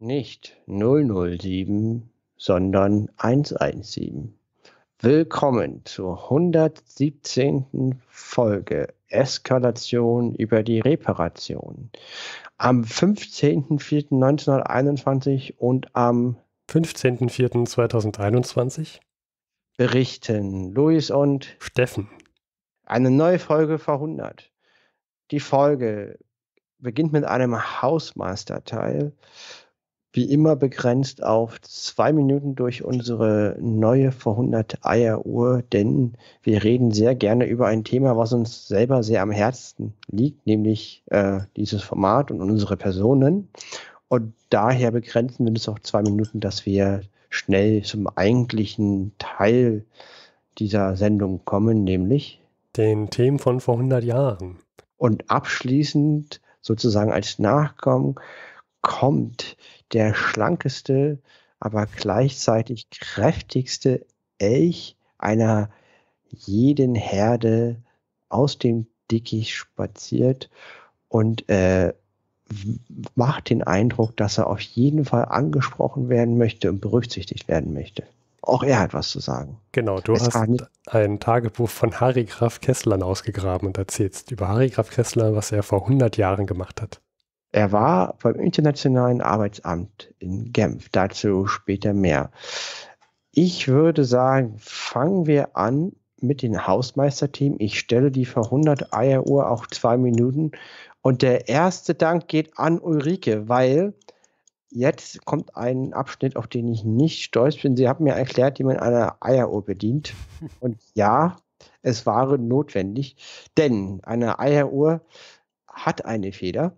Nicht 007, sondern 117. Willkommen zur 117. Folge Eskalation über die Reparation. Am 15.04.1921 und am 15.04.2021 berichten Luis und Steffen. Eine neue Folge vor 100. Die Folge beginnt mit einem Hausmeisterteil. teil wie immer begrenzt auf zwei Minuten durch unsere neue verhundert Eieruhr, denn wir reden sehr gerne über ein Thema, was uns selber sehr am Herzen liegt, nämlich äh, dieses Format und unsere Personen. Und daher begrenzen wir uns auf zwei Minuten, dass wir schnell zum eigentlichen Teil dieser Sendung kommen, nämlich den Themen von vor 100 Jahren. Und abschließend sozusagen als Nachkommen kommt der schlankeste, aber gleichzeitig kräftigste Elch einer jeden Herde aus dem Dickicht spaziert und äh, macht den Eindruck, dass er auf jeden Fall angesprochen werden möchte und berücksichtigt werden möchte. Auch er hat was zu sagen. Genau, du es hast ein Tagebuch von Harry Graf Kesslern ausgegraben und erzählst über Harry Graf Kesslern, was er vor 100 Jahren gemacht hat. Er war beim Internationalen Arbeitsamt in Genf. Dazu später mehr. Ich würde sagen, fangen wir an mit dem Hausmeisterteam. Ich stelle die verhundert Eieruhr auch zwei Minuten. Und der erste Dank geht an Ulrike, weil jetzt kommt ein Abschnitt, auf den ich nicht stolz bin. Sie hat mir erklärt, wie man eine Eieruhr bedient. Und ja, es war notwendig, denn eine Eieruhr hat eine Feder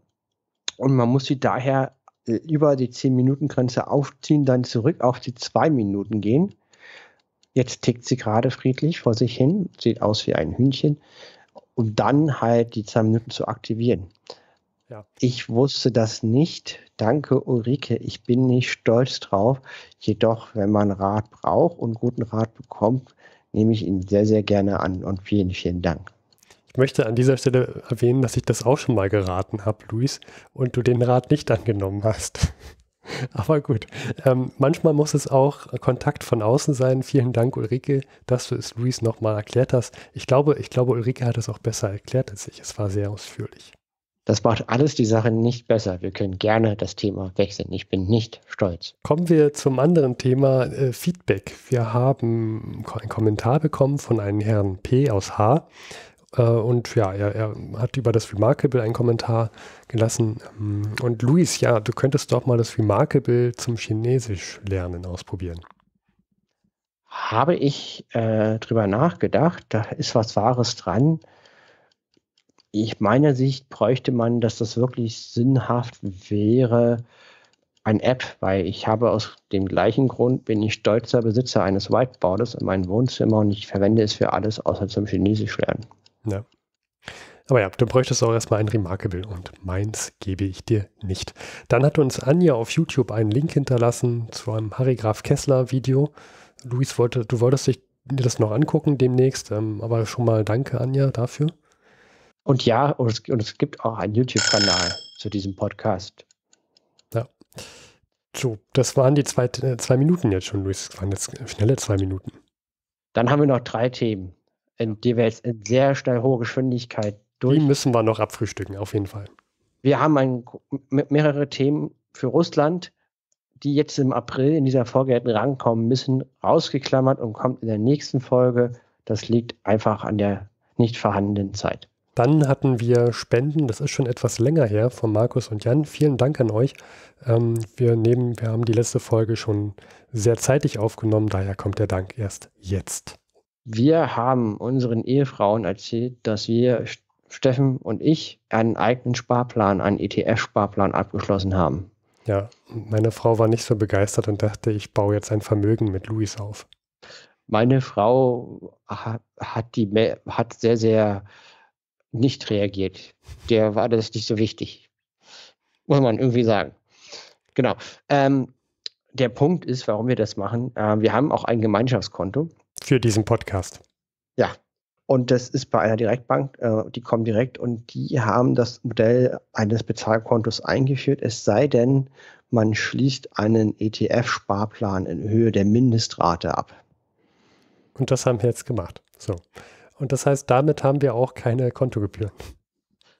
und man muss sie daher äh, über die 10-Minuten-Grenze aufziehen, dann zurück auf die 2 Minuten gehen. Jetzt tickt sie gerade friedlich vor sich hin, sieht aus wie ein Hühnchen, um dann halt die 2 Minuten zu aktivieren. Ja. Ich wusste das nicht. Danke, Ulrike. Ich bin nicht stolz drauf. Jedoch, wenn man Rat braucht und guten Rat bekommt, nehme ich ihn sehr, sehr gerne an. Und vielen, vielen Dank. Ich möchte an dieser Stelle erwähnen, dass ich das auch schon mal geraten habe, Luis, und du den Rat nicht angenommen hast. Aber gut, ähm, manchmal muss es auch Kontakt von außen sein. Vielen Dank, Ulrike, dass du es Luis nochmal erklärt hast. Ich glaube, ich glaube, Ulrike hat es auch besser erklärt als ich. Es war sehr ausführlich. Das macht alles die Sache nicht besser. Wir können gerne das Thema wechseln. Ich bin nicht stolz. Kommen wir zum anderen Thema äh, Feedback. Wir haben einen Kommentar bekommen von einem Herrn P aus H. Äh, und ja, er, er, hat über das Remarkable einen Kommentar gelassen. Ähm, und Luis, ja, du könntest doch mal das Remarkable zum Chinesisch lernen ausprobieren. Habe ich äh, drüber nachgedacht, da ist was Wahres dran. Ich meiner Sicht bräuchte man, dass das wirklich sinnhaft wäre, ein App, weil ich habe aus dem gleichen Grund, bin ich stolzer Besitzer eines Whiteboardes in meinem Wohnzimmer und ich verwende es für alles außer zum Chinesisch lernen. Ja. Aber ja, du bräuchtest auch erstmal ein Remarkable und meins gebe ich dir nicht. Dann hat uns Anja auf YouTube einen Link hinterlassen zu einem Harry Graf Kessler Video. Luis, wollte, du wolltest dich das noch angucken demnächst, ähm, aber schon mal danke Anja dafür. Und ja, und es, und es gibt auch einen YouTube-Kanal zu diesem Podcast. Ja. So, das waren die zwei, äh, zwei Minuten jetzt schon, Luis. Das waren jetzt schnelle zwei Minuten. Dann haben wir noch drei Themen in, die wir jetzt in sehr schnell hoher Geschwindigkeit durch. Die müssen wir noch abfrühstücken, auf jeden Fall. Wir haben ein, mehrere Themen für Russland, die jetzt im April in dieser Folge hätten rankommen müssen, rausgeklammert und kommt in der nächsten Folge. Das liegt einfach an der nicht vorhandenen Zeit. Dann hatten wir Spenden, das ist schon etwas länger her, von Markus und Jan. Vielen Dank an euch. Ähm, wir, nehmen, wir haben die letzte Folge schon sehr zeitig aufgenommen, daher kommt der Dank erst jetzt wir haben unseren Ehefrauen erzählt, dass wir, Steffen und ich, einen eigenen Sparplan, einen ETF-Sparplan abgeschlossen haben. Ja, meine Frau war nicht so begeistert und dachte, ich baue jetzt ein Vermögen mit Luis auf. Meine Frau hat, hat die, hat sehr, sehr nicht reagiert. Der war das nicht so wichtig. Muss man irgendwie sagen. Genau. Ähm, der Punkt ist, warum wir das machen. Äh, wir haben auch ein Gemeinschaftskonto für diesen Podcast. Ja, und das ist bei einer Direktbank, äh, die kommen direkt und die haben das Modell eines Bezahlkontos eingeführt, es sei denn, man schließt einen ETF-Sparplan in Höhe der Mindestrate ab. Und das haben wir jetzt gemacht. So. Und das heißt, damit haben wir auch keine Kontogebühren.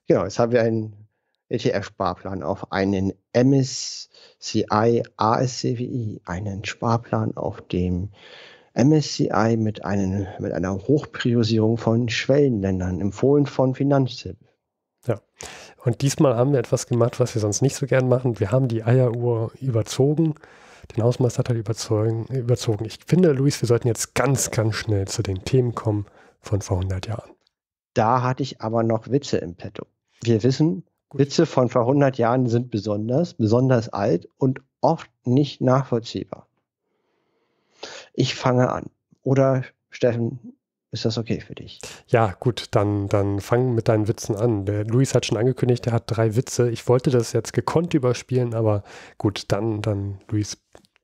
Genau, jetzt haben wir einen ETF-Sparplan auf einen MSCI ASCWI, einen Sparplan auf dem MSCI mit, einem, mit einer Hochpriorisierung von Schwellenländern, empfohlen von Finanztipp. Ja, und diesmal haben wir etwas gemacht, was wir sonst nicht so gern machen. Wir haben die Eieruhr überzogen, den Hausmeisterteil überzogen. Ich finde, Luis, wir sollten jetzt ganz, ganz schnell zu den Themen kommen von vor 100 Jahren. Da hatte ich aber noch Witze im Petto. Wir wissen, Gut. Witze von vor 100 Jahren sind besonders, besonders alt und oft nicht nachvollziehbar ich fange an. Oder Steffen, ist das okay für dich? Ja, gut, dann, dann fang mit deinen Witzen an. Der Luis hat schon angekündigt, er hat drei Witze. Ich wollte das jetzt gekonnt überspielen, aber gut, dann, dann, Luis,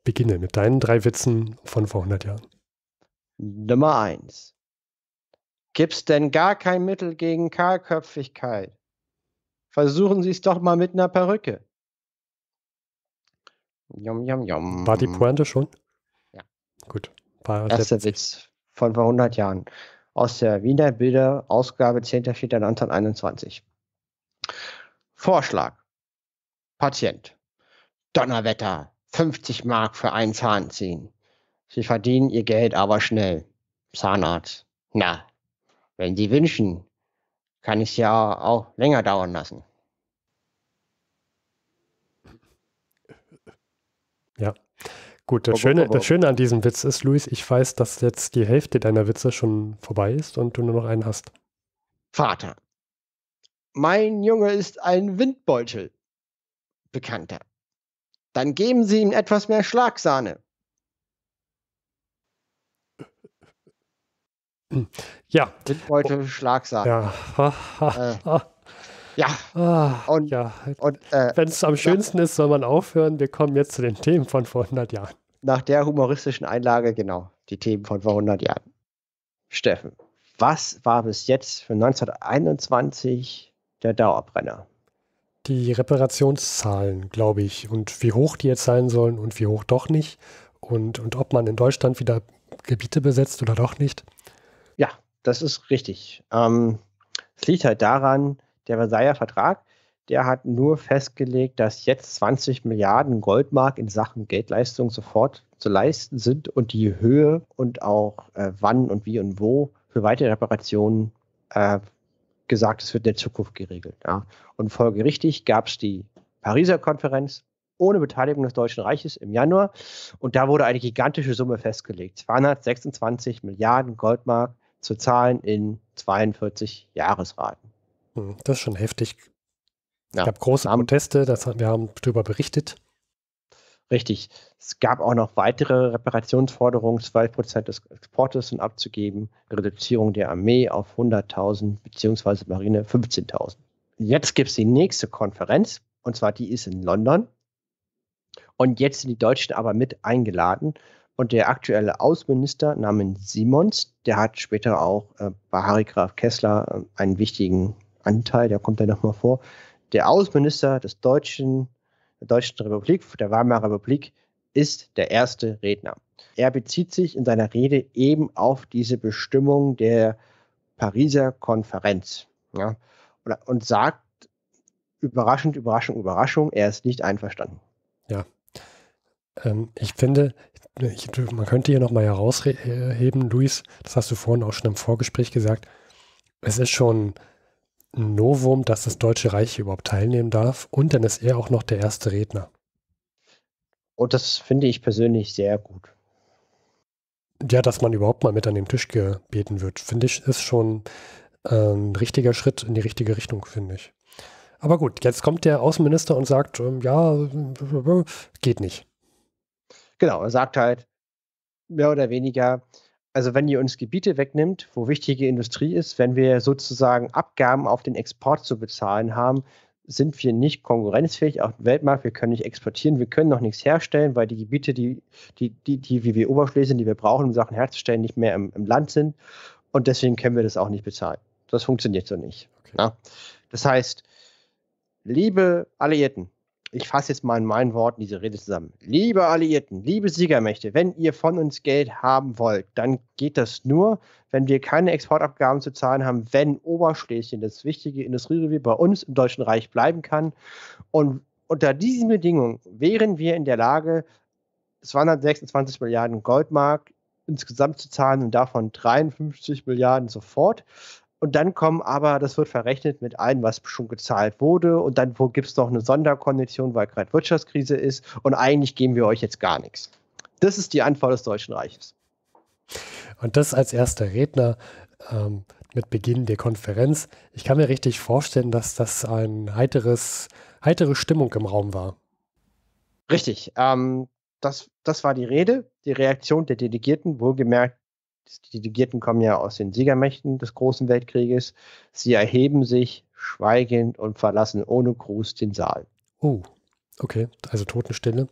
beginne mit deinen drei Witzen von vor 100 Jahren. Nummer eins. Gibt's denn gar kein Mittel gegen Kahlköpfigkeit? Versuchen Sie es doch mal mit einer Perücke. Jom, jom, jom. War die Pointe schon? Gut. War das ist der Witz von vor 100 Jahren. Aus der Wiener Bilder, Ausgabe 10.04.1921. Vorschlag. Patient. Donnerwetter. 50 Mark für einen Zahn ziehen. Sie verdienen ihr Geld aber schnell. Zahnarzt. Na, wenn Sie wünschen, kann ich es ja auch länger dauern lassen. Gut, das, Schöne, das Schöne an diesem Witz ist, Luis, ich weiß, dass jetzt die Hälfte deiner Witze schon vorbei ist und du nur noch einen hast. Vater. Mein Junge ist ein Windbeutel. Bekannter. Dann geben Sie ihm etwas mehr Schlagsahne. Ja. Windbeutel, Schlagsahne. Ja. äh. Ja. Ah, und, ja. und äh, wenn es am schönsten ist, soll man aufhören. Wir kommen jetzt zu den Themen von vor 100 Jahren. Nach der humoristischen Einlage, genau, die Themen von vor 100 Jahren. Steffen, was war bis jetzt für 1921 der Dauerbrenner? Die Reparationszahlen, glaube ich, und wie hoch die jetzt sein sollen und wie hoch doch nicht. Und, und ob man in Deutschland wieder Gebiete besetzt oder doch nicht. Ja, das ist richtig. Ähm, es liegt halt daran, der Versailler Vertrag, der hat nur festgelegt, dass jetzt 20 Milliarden Goldmark in Sachen Geldleistung sofort zu leisten sind und die Höhe und auch äh, wann und wie und wo für weitere Reparationen äh, gesagt, es wird in der Zukunft geregelt. Ja. Und folgerichtig gab es die Pariser Konferenz ohne Beteiligung des Deutschen Reiches im Januar und da wurde eine gigantische Summe festgelegt. 226 Milliarden Goldmark zu zahlen in 42 Jahresraten. Hm, das ist schon heftig. Ja. Es gab große Proteste, das haben, wir haben darüber berichtet. Richtig. Es gab auch noch weitere Reparationsforderungen, 12% des Exportes sind abzugeben, Reduzierung der Armee auf 100.000 beziehungsweise Marine 15.000. Jetzt gibt es die nächste Konferenz und zwar die ist in London. Und jetzt sind die Deutschen aber mit eingeladen. Und der aktuelle Außenminister namens Simons, der hat später auch äh, bei Harry Graf Kessler äh, einen wichtigen Anteil, der kommt dann nochmal vor, der Außenminister des deutschen, der Deutschen Republik, der Weimarer Republik, ist der erste Redner. Er bezieht sich in seiner Rede eben auf diese Bestimmung der Pariser Konferenz ja, und sagt, überraschend, Überraschung, Überraschung, er ist nicht einverstanden. Ja, ähm, ich finde, ich, man könnte hier nochmal herausheben, äh, Luis, das hast du vorhin auch schon im Vorgespräch gesagt, es ist schon ein Novum, dass das Deutsche Reich überhaupt teilnehmen darf. Und dann ist er auch noch der erste Redner. Und das finde ich persönlich sehr gut. Ja, dass man überhaupt mal mit an den Tisch gebeten wird, finde ich, ist schon ein ähm, richtiger Schritt in die richtige Richtung, finde ich. Aber gut, jetzt kommt der Außenminister und sagt, ähm, ja, äh, geht nicht. Genau, er sagt halt mehr oder weniger, also wenn ihr uns Gebiete wegnimmt, wo wichtige Industrie ist, wenn wir sozusagen Abgaben auf den Export zu bezahlen haben, sind wir nicht konkurrenzfähig auf dem Weltmarkt. Wir können nicht exportieren, wir können noch nichts herstellen, weil die Gebiete, die, die, die, die wie wir Oberflächen, die wir brauchen, um Sachen herzustellen, nicht mehr im, im, Land sind. Und deswegen können wir das auch nicht bezahlen. Das funktioniert so nicht. Okay. Das heißt, liebe Alliierten, ich fasse jetzt mal in meinen Worten diese Rede zusammen. Liebe Alliierten, liebe Siegermächte, wenn ihr von uns Geld haben wollt, dann geht das nur, wenn wir keine Exportabgaben zu zahlen haben, wenn Oberschlesien, das wichtige Industrierevier, bei uns im Deutschen Reich bleiben kann. Und unter diesen Bedingungen wären wir in der Lage, 226 Milliarden Goldmark insgesamt zu zahlen und davon 53 Milliarden sofort. Und dann kommen aber, das wird verrechnet mit allem, was schon gezahlt wurde. Und dann wo gibt es noch eine Sonderkondition, weil gerade Wirtschaftskrise ist. Und eigentlich geben wir euch jetzt gar nichts. Das ist die Antwort des Deutschen Reiches. Und das als erster Redner ähm, mit Beginn der Konferenz. Ich kann mir richtig vorstellen, dass das eine heitere Stimmung im Raum war. Richtig. Ähm, das, das war die Rede. Die Reaktion der Delegierten, wohlgemerkt die Delegierten kommen ja aus den Siegermächten des Großen Weltkrieges. Sie erheben sich schweigend und verlassen ohne Gruß den Saal. Oh, okay. Also Totenstille.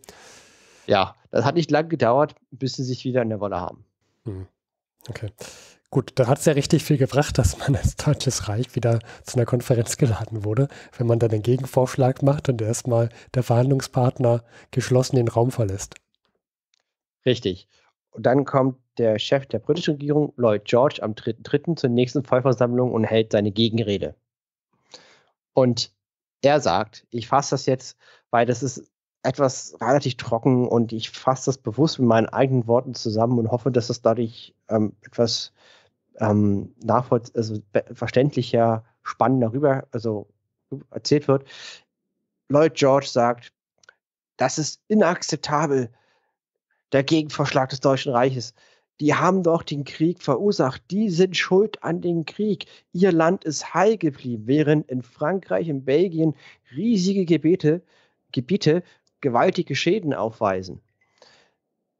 Ja, das hat nicht lange gedauert, bis sie sich wieder in der Wolle haben. Mhm. Okay. Gut, da hat es ja richtig viel gebracht, dass man als Deutsches Reich wieder zu einer Konferenz geladen wurde, wenn man dann den Gegenvorschlag macht und erstmal der Verhandlungspartner geschlossen den Raum verlässt. Richtig. Und dann kommt der Chef der britischen Regierung, Lloyd George, am 3.3. zur nächsten Vollversammlung und hält seine Gegenrede. Und er sagt, ich fasse das jetzt, weil das ist etwas relativ trocken und ich fasse das bewusst mit meinen eigenen Worten zusammen und hoffe, dass es dadurch ähm, etwas ähm, also verständlicher, spannender rüber, also erzählt wird. Lloyd George sagt, das ist inakzeptabel, der Gegenvorschlag des Deutschen Reiches die haben doch den Krieg verursacht, die sind schuld an dem Krieg, ihr Land ist heil geblieben, während in Frankreich, in Belgien riesige Gebete, Gebiete gewaltige Schäden aufweisen.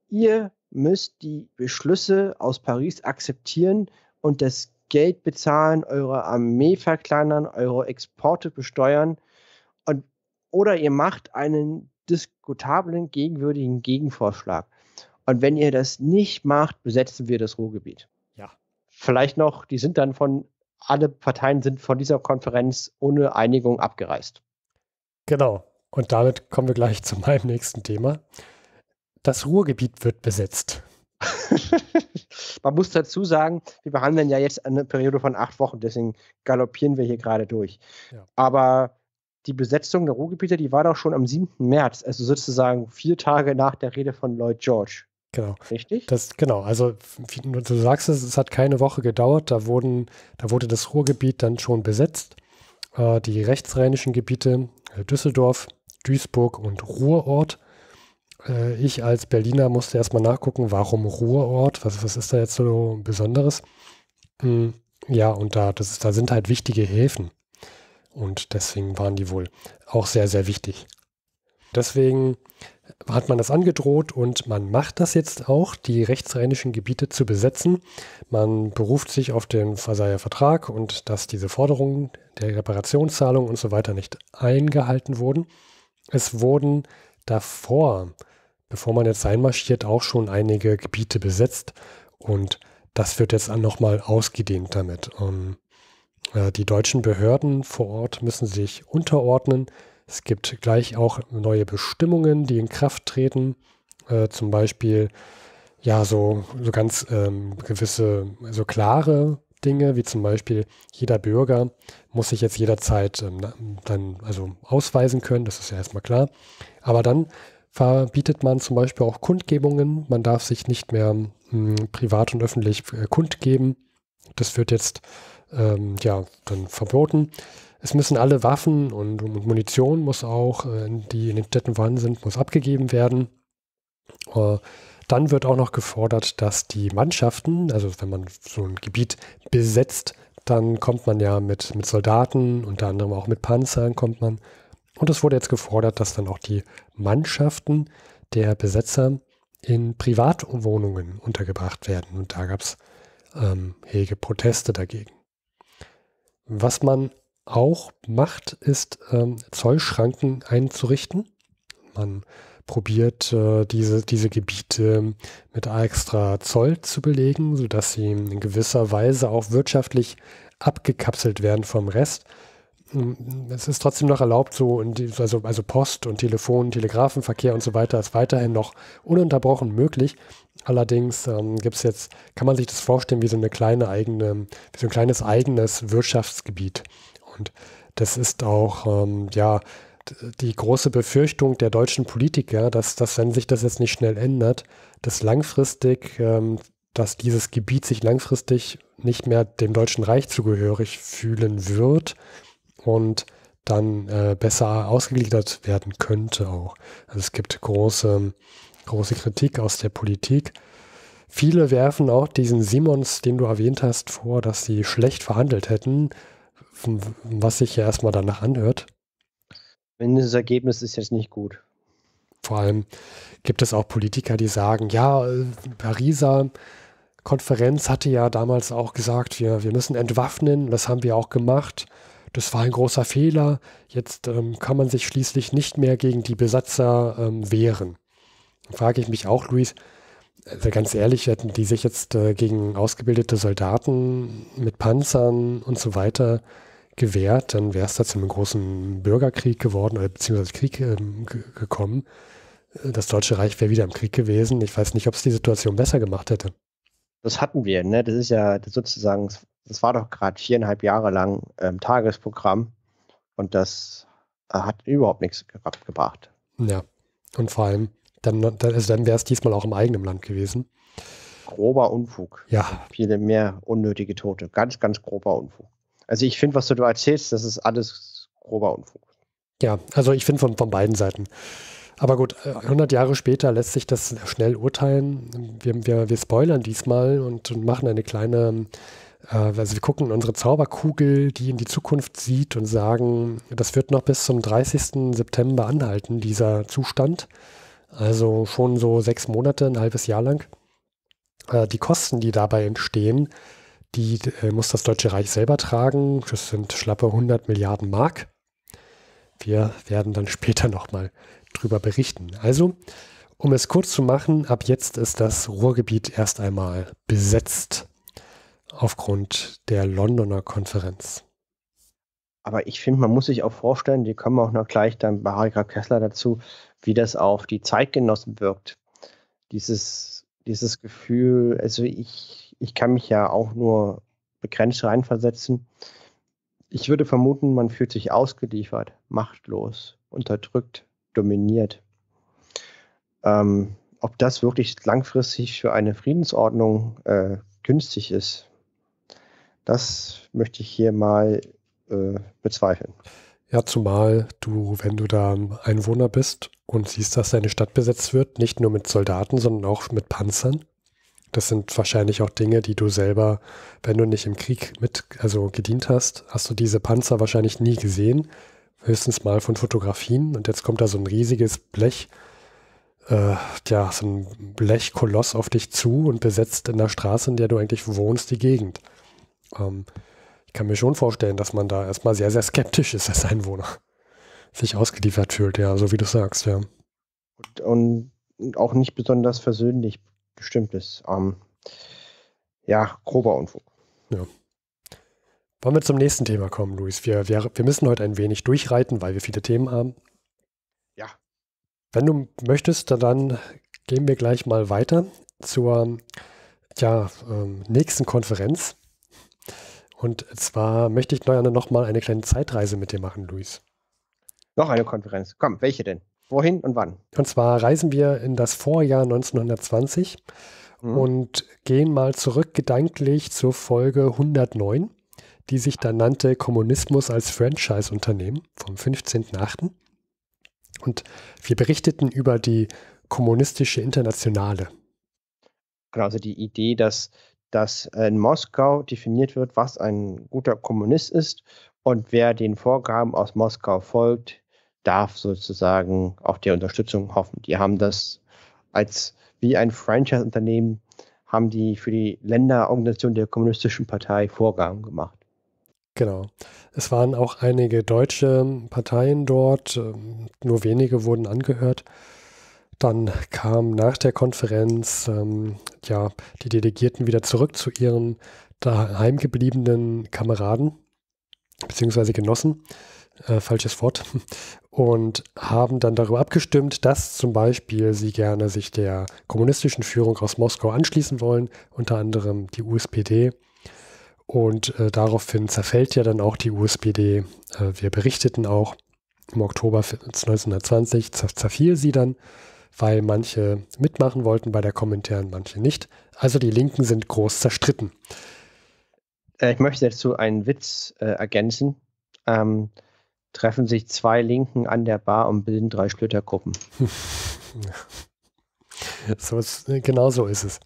Ihr müsst die Beschlüsse aus Paris akzeptieren und das Geld bezahlen, eure Armee verkleinern, eure Exporte besteuern und, oder ihr macht einen diskutablen, gegenwürdigen Gegenvorschlag. Und wenn ihr das nicht macht, besetzen wir das Ruhrgebiet. Ja. Vielleicht noch, die sind dann von, alle Parteien sind von dieser Konferenz ohne Einigung abgereist. Genau. Und damit kommen wir gleich zu meinem nächsten Thema. Das Ruhrgebiet wird besetzt. Man muss dazu sagen, wir behandeln ja jetzt eine Periode von acht Wochen, deswegen galoppieren wir hier gerade durch. Ja. Aber die Besetzung der Ruhrgebiete, die war doch schon am 7. März, also sozusagen vier Tage nach der Rede von Lloyd George. Genau. Richtig? Das, genau. Also, wie du sagst es, es hat keine Woche gedauert. Da, wurden, da wurde das Ruhrgebiet dann schon besetzt. Äh, die rechtsrheinischen Gebiete, äh, Düsseldorf, Duisburg und Ruhrort. Äh, ich als Berliner musste erstmal nachgucken, warum Ruhrort? Was, was ist da jetzt so Besonderes? Hm, ja, und da, das ist, da sind halt wichtige Häfen. Und deswegen waren die wohl auch sehr, sehr wichtig. Deswegen hat man das angedroht und man macht das jetzt auch, die rechtsrheinischen Gebiete zu besetzen. Man beruft sich auf den Versailler Vertrag und dass diese Forderungen der Reparationszahlung und so weiter nicht eingehalten wurden. Es wurden davor, bevor man jetzt einmarschiert, auch schon einige Gebiete besetzt und das wird jetzt nochmal ausgedehnt damit. Ähm, äh, die deutschen Behörden vor Ort müssen sich unterordnen es gibt gleich auch neue Bestimmungen, die in Kraft treten. Äh, zum Beispiel ja so, so ganz ähm, gewisse, so also klare Dinge, wie zum Beispiel jeder Bürger muss sich jetzt jederzeit ähm, dann also ausweisen können, das ist ja erstmal klar. Aber dann verbietet man zum Beispiel auch Kundgebungen, man darf sich nicht mehr mh, hm, privat und öffentlich äh, kundgeben. Das wird jetzt ähm, ja dann verboten. Es müssen alle Waffen und, und Munition muss auch, äh, die in den Städten vorhanden sind, muss abgegeben werden. Äh, dann wird auch noch gefordert, dass die Mannschaften, also wenn man so ein Gebiet besetzt, dann kommt man ja mit, mit Soldaten, unter anderem auch mit Panzern kommt man. Und es wurde jetzt gefordert, dass dann auch die Mannschaften der Besetzer in Privatwohnungen untergebracht werden. Und da gab es ähm, hege Proteste dagegen. Was man auch macht, ist ähm, Zollschranken einzurichten. Man probiert, äh, diese, diese Gebiete mit extra Zoll zu belegen, sodass sie in gewisser Weise auch wirtschaftlich abgekapselt werden vom Rest. Hm, es ist trotzdem noch erlaubt, so die, also, also Post und Telefon, Telegrafenverkehr und so weiter ist weiterhin noch ununterbrochen möglich. Allerdings ähm, gibt's jetzt, kann man sich das vorstellen wie so eine kleine eigene, wie so ein kleines eigenes Wirtschaftsgebiet. Und das ist auch, ähm, ja, die große Befürchtung der deutschen Politiker, dass, dass wenn sich das jetzt nicht schnell ändert, dass langfristig, ähm, dass dieses Gebiet sich langfristig nicht mehr dem Deutschen Reich zugehörig fühlen wird und dann äh, besser ausgegliedert werden könnte auch. Also es gibt große, große Kritik aus der Politik. Viele werfen auch diesen Simons, den du erwähnt hast, vor, dass sie schlecht verhandelt hätten was sich ja erstmal danach anhört. Wenn das Ergebnis ist jetzt nicht gut. Vor allem gibt es auch Politiker, die sagen, ja, äh, Pariser Konferenz hatte ja damals auch gesagt, wir, wir müssen entwaffnen, das haben wir auch gemacht. Das war ein großer Fehler. Jetzt ähm, kann man sich schließlich nicht mehr gegen die Besatzer ähm, wehren. Da frage ich mich auch, Luis, also ganz ehrlich, hätten die sich jetzt äh, gegen ausgebildete Soldaten mit Panzern und so weiter gewehrt, dann wäre es dazu einem großen Bürgerkrieg geworden oder beziehungsweise Krieg ähm, äh, gekommen. Das Deutsche Reich wäre wieder im Krieg gewesen. Ich weiß nicht, ob es die Situation besser gemacht hätte. Das hatten wir, ne? Das ist ja sozusagen, das war doch gerade viereinhalb Jahre lang ähm, Tagesprogramm und das äh, hat überhaupt nichts gebracht. Ja, und vor allem, dann, also dann wäre es diesmal auch im eigenen Land gewesen. Grober Unfug. Ja. Viele mehr unnötige Tote. Ganz, ganz grober Unfug. Also ich finde, was du da erzählst, das ist alles grober Unfug. Ja, also ich finde von, von beiden Seiten. Aber gut, 100 äh, Jahre später lässt sich das schnell urteilen. Wir, wir, wir spoilern diesmal und machen eine kleine, äh, also wir gucken unsere Zauberkugel, die in die Zukunft sieht und sagen, das wird noch bis zum 30. September anhalten, dieser Zustand. Also schon so sechs Monate, ein halbes Jahr lang. Äh, die Kosten, die dabei entstehen, die äh, muss das Deutsche Reich selber tragen. Das sind schlappe 100 Milliarden Mark. Wir werden dann später nochmal drüber berichten. Also, um es kurz zu machen, ab jetzt ist das Ruhrgebiet erst einmal besetzt aufgrund der Londoner Konferenz. Aber ich finde, man muss sich auch vorstellen, die kommen auch noch gleich dann bei Harika Kessler dazu, wie das auf die Zeitgenossen wirkt. Dieses, dieses Gefühl, also ich, ich kann mich ja auch nur begrenzt reinversetzen. Ich würde vermuten, man fühlt sich ausgeliefert, machtlos, unterdrückt, dominiert. Ähm, ob das wirklich langfristig für eine Friedensordnung äh, günstig ist, das möchte ich hier mal äh, bezweifeln. Ja, zumal du, wenn du da Einwohner bist und siehst, dass deine Stadt besetzt wird, nicht nur mit Soldaten, sondern auch mit Panzern. Das sind wahrscheinlich auch Dinge, die du selber, wenn du nicht im Krieg mit, also gedient hast, hast du diese Panzer wahrscheinlich nie gesehen. Höchstens mal von Fotografien. Und jetzt kommt da so ein riesiges Blech, äh, ja, so ein Blechkoloss auf dich zu und besetzt in der Straße, in der du eigentlich wohnst, die Gegend. Ähm, ich kann mir schon vorstellen, dass man da erstmal sehr, sehr skeptisch ist als Einwohner. Sich ausgeliefert fühlt, ja, so wie du sagst, ja. Und, und auch nicht besonders versöhnlich gestimmt ist. Ähm, ja, grober Unfug. Ja. Wollen wir zum nächsten Thema kommen, Luis? Wir, wir, wir müssen heute ein wenig durchreiten, weil wir viele Themen haben. Ja. Wenn du möchtest, dann gehen wir gleich mal weiter zur ja, ähm, nächsten Konferenz. Und zwar möchte ich gerne mal eine kleine Zeitreise mit dir machen, Luis. Noch eine Konferenz. Komm, welche denn? Wohin und wann? Und zwar reisen wir in das Vorjahr 1920 mhm. und gehen mal zurück gedanklich zur Folge 109, die sich dann nannte Kommunismus als Franchise-Unternehmen vom 15.08. Und wir berichteten über die kommunistische Internationale. Genau, also die Idee, dass dass äh, in Moskau definiert wird, was ein guter Kommunist ist und wer den Vorgaben aus Moskau folgt, darf sozusagen auch der Unterstützung hoffen. Die haben das als wie ein Franchise-Unternehmen haben die für die Länderorganisation der Kommunistischen Partei Vorgaben gemacht. Genau. Es waren auch einige deutsche Parteien dort, ähm, nur wenige wurden angehört. Dann kam nach der Konferenz ähm, ja die Delegierten wieder zurück zu ihren daheim gebliebenen Kameraden beziehungsweise Genossen, äh, falsches Wort, und haben dann darüber abgestimmt, dass zum Beispiel sie gerne sich der kommunistischen Führung aus Moskau anschließen wollen, unter anderem die USPD. Und äh, daraufhin zerfällt ja dann auch die USPD. Äh, wir berichteten auch, im Oktober 1920 zerfiel sie dann weil manche mitmachen wollten bei der Kommentaren, manche nicht. Also die Linken sind groß zerstritten. Äh, ich möchte dazu einen Witz äh, ergänzen. Ähm, treffen sich zwei Linken an der Bar und bilden drei Schlötergruppen. so ist, äh, genau so ist es.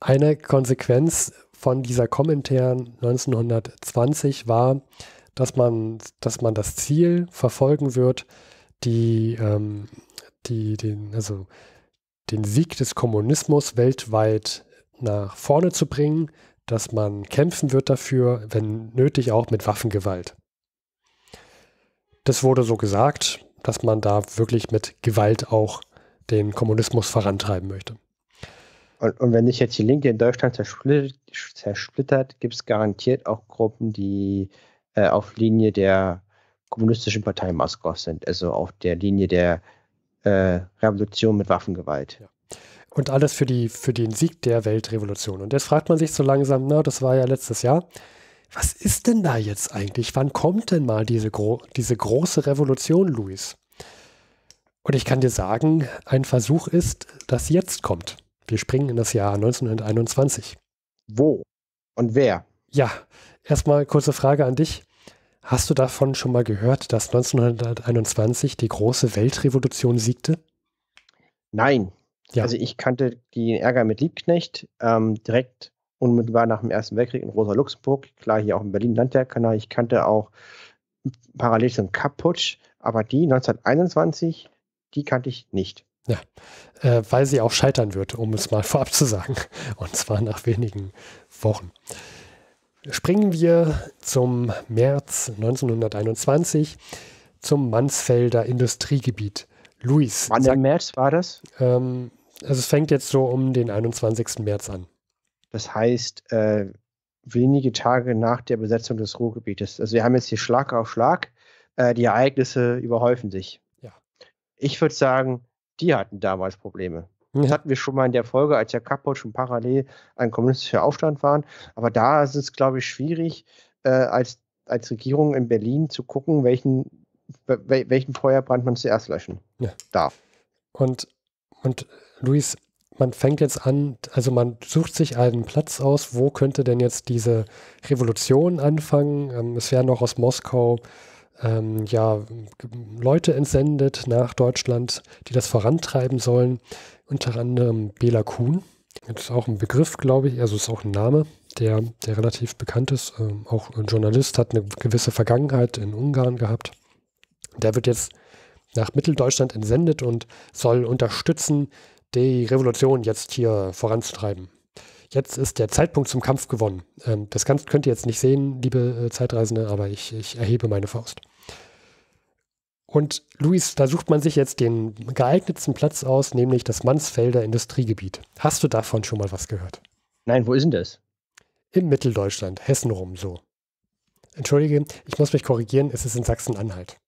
Eine Konsequenz von dieser Kommentaren 1920 war, dass man, dass man das Ziel verfolgen wird, die ähm, die, den, also den Sieg des Kommunismus weltweit nach vorne zu bringen, dass man kämpfen wird dafür, wenn nötig auch mit Waffengewalt. Das wurde so gesagt, dass man da wirklich mit Gewalt auch den Kommunismus vorantreiben möchte. Und, und wenn sich jetzt die Linke in Deutschland zersplittert, zersplittert gibt es garantiert auch Gruppen, die äh, auf Linie der kommunistischen Partei Moskau sind, also auf der Linie der äh, Revolution mit Waffengewalt. Ja. Und alles für, die, für den Sieg der Weltrevolution. Und jetzt fragt man sich so langsam, na, das war ja letztes Jahr. Was ist denn da jetzt eigentlich? Wann kommt denn mal diese, gro diese große Revolution, Luis? Und ich kann dir sagen, ein Versuch ist, dass jetzt kommt. Wir springen in das Jahr 1921. Wo und wer? Ja, erstmal kurze Frage an dich. Hast du davon schon mal gehört, dass 1921 die große Weltrevolution siegte? Nein. Ja. Also ich kannte den Ärger mit Liebknecht ähm, direkt unmittelbar nach dem Ersten Weltkrieg in Rosa Luxemburg, klar hier auch im Berlin Landwehrkanal. Ich kannte auch parallel zum Kapputsch, aber die 1921, die kannte ich nicht. Ja, äh, weil sie auch scheitern wird, um es mal vorab zu sagen. Und zwar nach wenigen Wochen. Springen wir zum März 1921 zum Mansfelder Industriegebiet. Luis. Wann im März war das? Ähm, also es fängt jetzt so um den 21. März an. Das heißt, äh, wenige Tage nach der Besetzung des Ruhrgebietes. Also wir haben jetzt hier Schlag auf Schlag. Äh, die Ereignisse überhäufen sich. Ja. Ich würde sagen, die hatten damals Probleme. Das hatten wir schon mal in der Folge, als ja Kapot schon parallel ein kommunistischer Aufstand waren. Aber da ist es, glaube ich, schwierig, äh, als, als Regierung in Berlin zu gucken, welchen, welchen Feuerbrand man zuerst löschen ja. darf. Und, und Luis, man fängt jetzt an, also man sucht sich einen Platz aus, wo könnte denn jetzt diese Revolution anfangen? Ähm, es wäre noch aus Moskau ähm, ja, Leute entsendet nach Deutschland, die das vorantreiben sollen. Unter anderem Bela Kuhn. Das ist auch ein Begriff, glaube ich. Also ist auch ein Name, der, der relativ bekannt ist. Ähm, auch ein Journalist hat eine gewisse Vergangenheit in Ungarn gehabt. Der wird jetzt nach Mitteldeutschland entsendet und soll unterstützen, die Revolution jetzt hier voranzutreiben jetzt ist der Zeitpunkt zum Kampf gewonnen. Ähm, das kannst, könnt ihr jetzt nicht sehen, liebe äh, Zeitreisende, aber ich, ich erhebe meine Faust. Und Luis, da sucht man sich jetzt den geeignetsten Platz aus, nämlich das Mansfelder Industriegebiet. Hast du davon schon mal was gehört? Nein, wo ist denn das? In Mitteldeutschland, Hessen rum so. Entschuldige, ich muss mich korrigieren, es ist in Sachsen-Anhalt.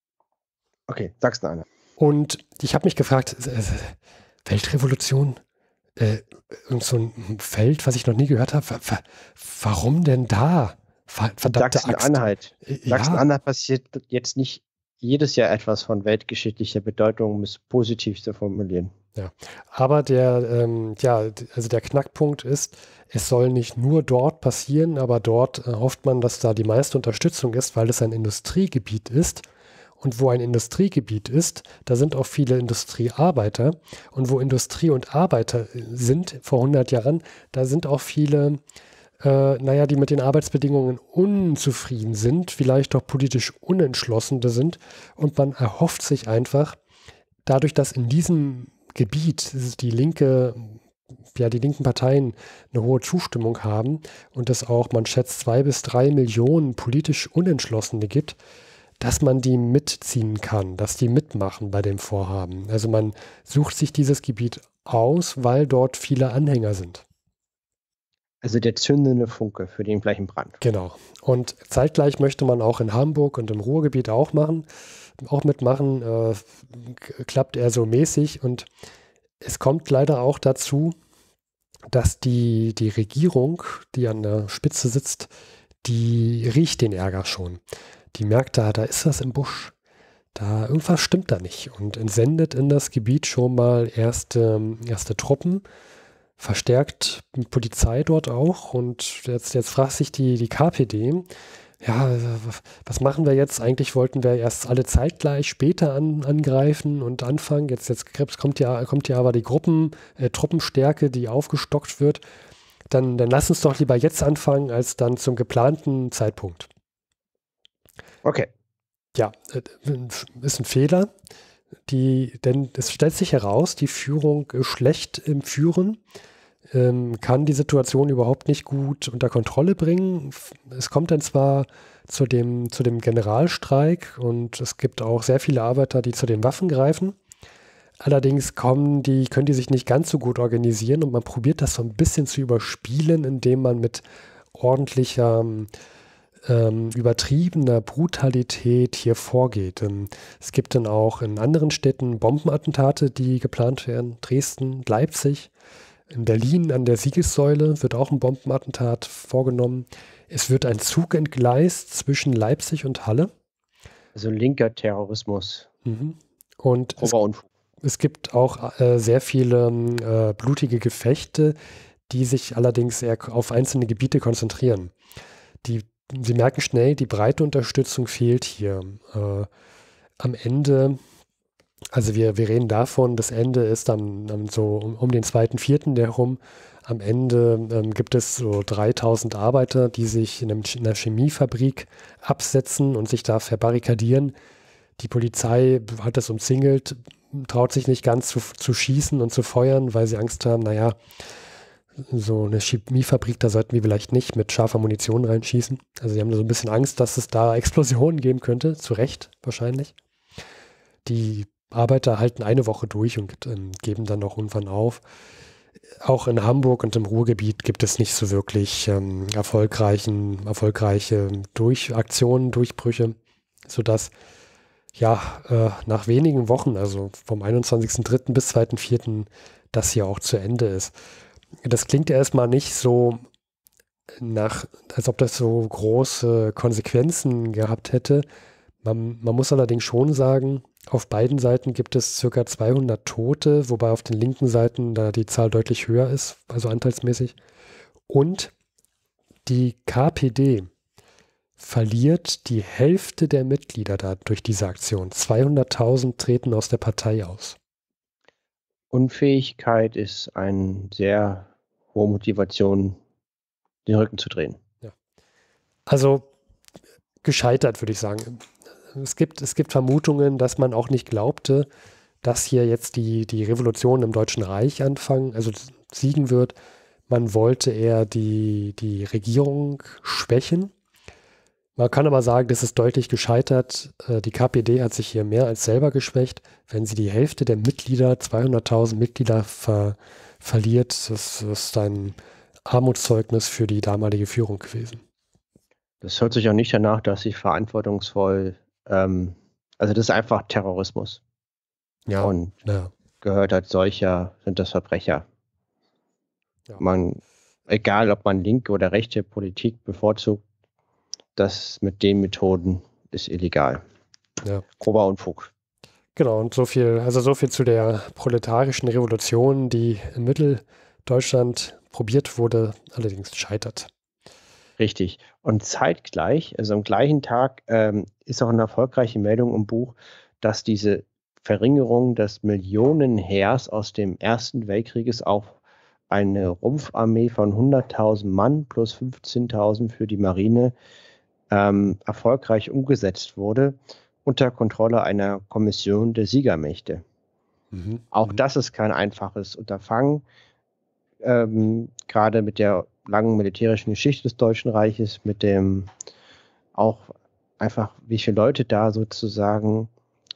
Okay, Sachsen-Anhalt. Und ich habe mich gefragt, äh, Weltrevolution, äh, so ein Feld, was ich noch nie gehört habe. Warum denn da? Verdammte Sachsen-Anhalt. Äh, ja. Sachsen-Anhalt passiert jetzt nicht jedes Jahr etwas von weltgeschichtlicher Bedeutung, um es positiv zu formulieren. Ja, aber der, ähm, ja, also der Knackpunkt ist, es soll nicht nur dort passieren, aber dort äh, hofft man, dass da die meiste Unterstützung ist, weil es ein Industriegebiet ist und wo ein Industriegebiet ist, da sind auch viele Industriearbeiter. Und wo Industrie und Arbeiter äh, sind vor 100 Jahren, da sind auch viele, äh, naja, die mit den Arbeitsbedingungen unzufrieden sind, vielleicht auch politisch unentschlossene sind. Und man erhofft sich einfach, dadurch, dass in diesem Gebiet die linke ja, die linken Parteien eine hohe Zustimmung haben und es auch, man schätzt, zwei bis drei Millionen politisch Unentschlossene gibt, dass man die mitziehen kann, dass die mitmachen bei dem Vorhaben. Also man sucht sich dieses Gebiet aus, weil dort viele Anhänger sind. Also der zündende Funke für den gleichen Brand. Genau. Und zeitgleich möchte man auch in Hamburg und im Ruhrgebiet auch machen, auch mitmachen. Äh, klappt eher so mäßig. Und es kommt leider auch dazu, dass die, die Regierung, die an der Spitze sitzt, die riecht den Ärger schon die merkt da, da ist was im Busch. Da irgendwas stimmt da nicht und entsendet in das Gebiet schon mal erste, erste Truppen, verstärkt Polizei dort auch und jetzt, jetzt fragt sich die, die KPD, ja, was machen wir jetzt? Eigentlich wollten wir erst alle zeitgleich später an, angreifen und anfangen. Jetzt, jetzt kommt ja, kommt ja aber die Gruppen, äh, Truppenstärke, die aufgestockt wird. Dann, dann lass uns doch lieber jetzt anfangen, als dann zum geplanten Zeitpunkt. Okay. Ja, äh, ist ein Fehler. Die, denn es stellt sich heraus, die Führung ist schlecht im Führen ähm, kann die Situation überhaupt nicht gut unter Kontrolle bringen. Es kommt dann zwar zu dem, zu dem Generalstreik und es gibt auch sehr viele Arbeiter, die zu den Waffen greifen. Allerdings kommen die, können die sich nicht ganz so gut organisieren und man probiert das so ein bisschen zu überspielen, indem man mit ordentlicher ähm, ähm, übertriebener Brutalität hier vorgeht. Ähm, es gibt dann auch in anderen Städten Bombenattentate, die geplant werden. Dresden, Leipzig. In Berlin an der Siegessäule wird auch ein Bombenattentat vorgenommen. Es wird ein Zug entgleist zwischen Leipzig und Halle. Also linker Terrorismus. Mhm. Und es, es, gibt auch äh, sehr viele ähm, äh, blutige Gefechte, die sich allerdings eher auf einzelne Gebiete konzentrieren. Die Sie merken schnell, die breite Unterstützung fehlt hier. Äh, am Ende, also wir, wir reden davon, das Ende ist dann, dann so um, um den zweiten, vierten herum. Am Ende ähm, gibt es so 3000 Arbeiter, die sich in, einem, in einer Chemiefabrik absetzen und sich da verbarrikadieren. Die Polizei hat das umzingelt, traut sich nicht ganz zu, zu schießen und zu feuern, weil sie Angst haben, naja, so eine Chemiefabrik, da sollten wir vielleicht nicht mit scharfer Munition reinschießen. Also sie haben so ein bisschen Angst, dass es da Explosionen geben könnte, zu Recht wahrscheinlich. Die Arbeiter halten eine Woche durch und ähm, geben dann auch irgendwann auf. Auch in Hamburg und im Ruhrgebiet gibt es nicht so wirklich ähm, erfolgreichen, erfolgreiche Durchaktionen, Durchbrüche, sodass ja äh, nach wenigen Wochen, also vom 21.03. bis 2.04., das hier auch zu Ende ist das klingt erstmal nicht so nach, als ob das so große Konsequenzen gehabt hätte. Man, man muss allerdings schon sagen, auf beiden Seiten gibt es ca. 200 Tote, wobei auf den linken Seiten da die Zahl deutlich höher ist, also anteilsmäßig. Und die KPD verliert die Hälfte der Mitglieder da durch diese Aktion. 200.000 treten aus der Partei aus. Unfähigkeit ist eine sehr hohe Motivation, den Rücken zu drehen. Ja. Also gescheitert, würde ich sagen. Es gibt, es gibt Vermutungen, dass man auch nicht glaubte, dass hier jetzt die, die Revolution im Deutschen Reich anfangen, also siegen wird. Man wollte eher die, die Regierung schwächen man kann aber sagen, das ist deutlich gescheitert. Äh, die KPD hat sich hier mehr als selber geschwächt. Wenn sie die Hälfte der Mitglieder, 200.000 Mitglieder ver verliert, das ist ein Armutszeugnis für die damalige Führung gewesen. Das hört sich auch nicht danach, dass sie verantwortungsvoll, ähm, also das ist einfach Terrorismus. Ja. Und ja. gehört als solcher sind das Verbrecher. Ja. Man, egal ob man linke oder rechte Politik bevorzugt, das mit den Methoden ist illegal. Ja. Grober Unfug. Genau, und so viel, also so viel zu der proletarischen Revolution, die in Mitteldeutschland probiert wurde, allerdings scheitert. Richtig. Und zeitgleich, also am gleichen Tag, ähm, ist auch eine erfolgreiche Meldung im Buch, dass diese Verringerung des Millionenheers aus dem Ersten Weltkrieges auf eine Rumpfarmee von 100.000 Mann plus 15.000 für die Marine äh, ähm, erfolgreich umgesetzt wurde, unter Kontrolle einer Kommission der Siegermächte. Mhm. Auch mhm. das ist kein einfaches Unterfangen, ähm, gerade mit der langen militärischen Geschichte des Deutschen Reiches, mit dem auch einfach, wie viele Leute da sozusagen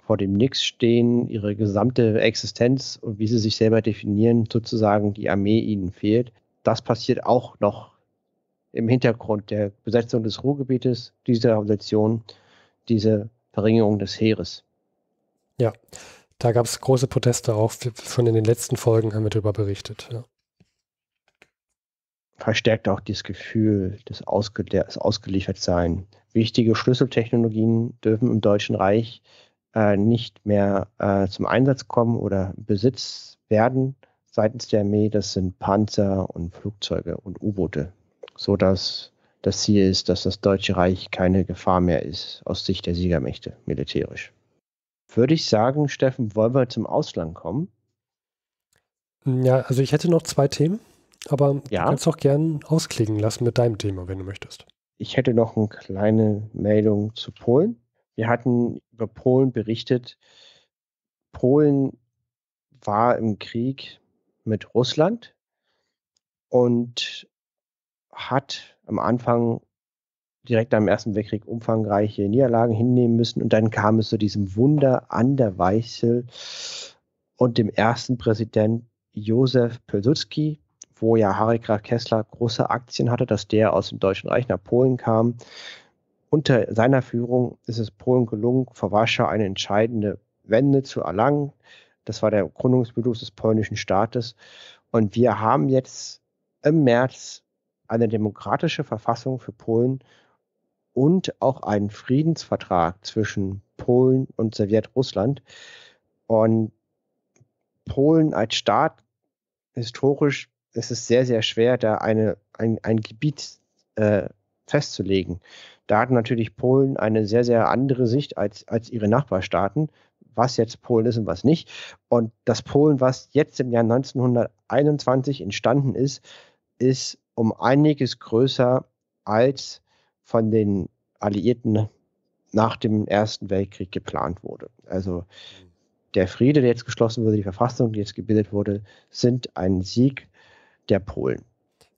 vor dem Nix stehen, ihre gesamte Existenz und wie sie sich selber definieren, sozusagen die Armee ihnen fehlt. Das passiert auch noch im Hintergrund der Besetzung des Ruhrgebietes, dieser Organisation, diese Verringerung des Heeres. Ja, da gab es große Proteste auch. Schon in den letzten Folgen haben wir darüber berichtet. Ja. Verstärkt auch das Gefühl des, Ausge des Ausgeliefertsein. Wichtige Schlüsseltechnologien dürfen im Deutschen Reich äh, nicht mehr äh, zum Einsatz kommen oder Besitz werden seitens der Armee. Das sind Panzer und Flugzeuge und U-Boote so dass das Ziel ist, dass das Deutsche Reich keine Gefahr mehr ist aus Sicht der Siegermächte militärisch. Würde ich sagen, Steffen, wollen wir zum Ausland kommen? Ja, also ich hätte noch zwei Themen, aber ja? du kannst auch gern ausklingen lassen mit deinem Thema, wenn du möchtest. Ich hätte noch eine kleine Meldung zu Polen. Wir hatten über Polen berichtet. Polen war im Krieg mit Russland und hat am Anfang direkt am Ersten Weltkrieg umfangreiche Niederlagen hinnehmen müssen und dann kam es zu diesem Wunder an der Weichsel und dem ersten Präsident Josef Pilsudski, wo ja Harry Graf Kessler große Aktien hatte, dass der aus dem Deutschen Reich nach Polen kam. Unter seiner Führung ist es Polen gelungen, vor Warschau eine entscheidende Wende zu erlangen. Das war der Gründungsbedürfnis des polnischen Staates. Und wir haben jetzt im März eine demokratische Verfassung für Polen und auch einen Friedensvertrag zwischen Polen und Sowjetrussland. Und Polen als Staat, historisch ist es sehr, sehr schwer, da eine, ein, ein Gebiet äh, festzulegen. Da hat natürlich Polen eine sehr, sehr andere Sicht als, als ihre Nachbarstaaten, was jetzt Polen ist und was nicht. Und das Polen, was jetzt im Jahr 1921 entstanden ist, ist um einiges größer als von den Alliierten nach dem Ersten Weltkrieg geplant wurde. Also der Friede, der jetzt geschlossen wurde, die Verfassung, die jetzt gebildet wurde, sind ein Sieg der Polen.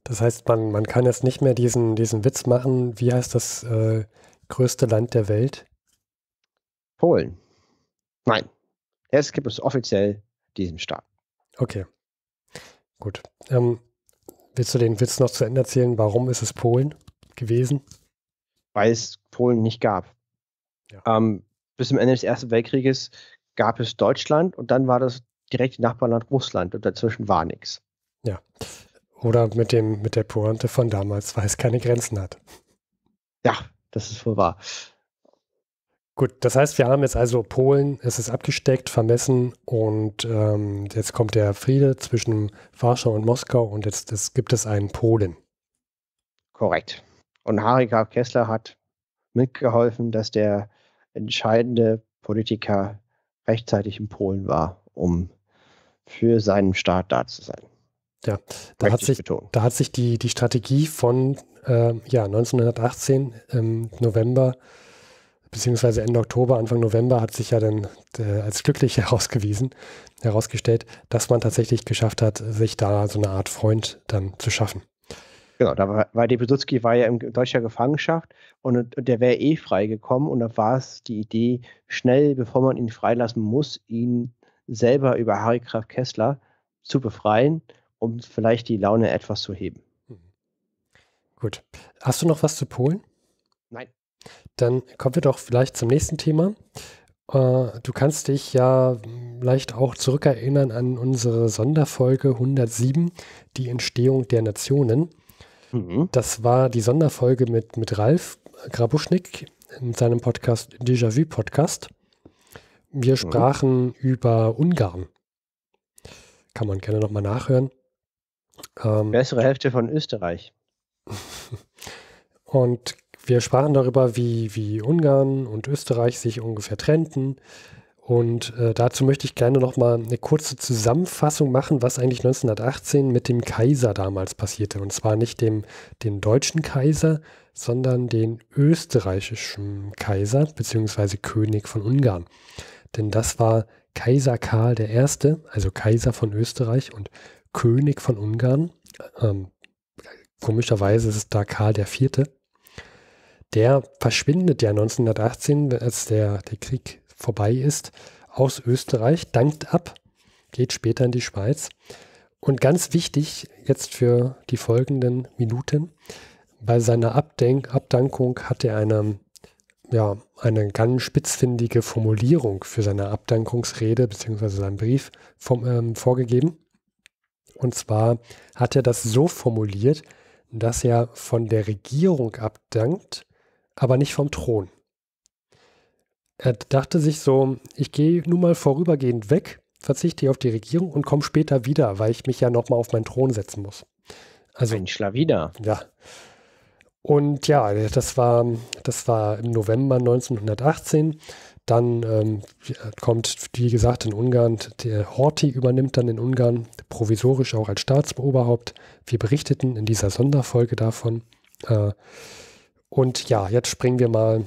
Das heißt, man, man kann jetzt nicht mehr diesen, diesen Witz machen, wie heißt das äh, größte Land der Welt? Polen. Nein. Jetzt gibt es offiziell diesen Staat. Okay. Gut. Ähm, Willst du den Witz noch zu Ende erzählen? Warum ist es Polen gewesen? Weil es Polen nicht gab. Ja. Ähm, bis zum Ende des Ersten Weltkrieges gab es Deutschland und dann war das direkte Nachbarland Russland und dazwischen war nichts. Ja. Oder mit, dem, mit der Pointe von damals, weil es keine Grenzen hat. Ja, das ist wohl wahr. Gut, das heißt, wir haben jetzt also Polen, es ist abgesteckt, vermessen und ähm, jetzt kommt der Friede zwischen Warschau und Moskau und jetzt es gibt es einen Polen. Korrekt. Und Harika Kessler hat mitgeholfen, dass der entscheidende Politiker rechtzeitig in Polen war, um für seinen Staat da zu sein. Ja, da hat, sich, da hat sich die, die Strategie von äh, ja, 1918 im November äh, beziehungsweise Ende Oktober, Anfang November hat sich ja dann äh, als glücklich herausgewiesen, herausgestellt, dass man tatsächlich geschafft hat, sich da so eine Art Freund dann zu schaffen. Genau, da war, weil die Besutski war ja in deutscher Gefangenschaft und, und der wäre eh freigekommen und da war es die Idee, schnell, bevor man ihn freilassen muss, ihn selber über Harry Kraft Kessler zu befreien, um vielleicht die Laune etwas zu heben. Hm. Gut. Hast du noch was zu Polen? Dann kommen wir doch vielleicht zum nächsten Thema. Äh, du kannst dich ja vielleicht auch zurückerinnern an unsere Sonderfolge 107, die Entstehung der Nationen. Mhm. Das war die Sonderfolge mit, mit Ralf Grabuschnik in seinem Podcast Déjà-vu Podcast. Wir mhm. sprachen mhm. über Ungarn. Kann man gerne nochmal nachhören. Ähm, Bessere Hälfte von Österreich. Und wir sprachen darüber, wie, wie Ungarn und Österreich sich ungefähr trennten. Und äh, dazu möchte ich gerne nochmal eine kurze Zusammenfassung machen, was eigentlich 1918 mit dem Kaiser damals passierte. Und zwar nicht dem, dem deutschen Kaiser, sondern den österreichischen Kaiser bzw. König von Ungarn. Denn das war Kaiser Karl I., also Kaiser von Österreich und König von Ungarn. Ähm, komischerweise ist es da Karl IV der verschwindet ja 1918, als der, der Krieg vorbei ist, aus Österreich, dankt ab, geht später in die Schweiz. Und ganz wichtig jetzt für die folgenden Minuten, bei seiner Abdenk Abdankung hat er eine, ja, eine ganz spitzfindige Formulierung für seine Abdankungsrede bzw. seinen Brief vom, ähm, vorgegeben. Und zwar hat er das so formuliert, dass er von der Regierung abdankt, aber nicht vom Thron. Er dachte sich so, ich gehe nun mal vorübergehend weg, verzichte auf die Regierung und komme später wieder, weil ich mich ja nochmal auf meinen Thron setzen muss. Also, Ein Schlawiner. Ja. Und ja, das war, das war im November 1918. Dann ähm, kommt, wie gesagt, in Ungarn, der Horthy übernimmt dann in Ungarn provisorisch auch als Staatsoberhaupt. Wir berichteten in dieser Sonderfolge davon. Äh, und ja, jetzt springen wir mal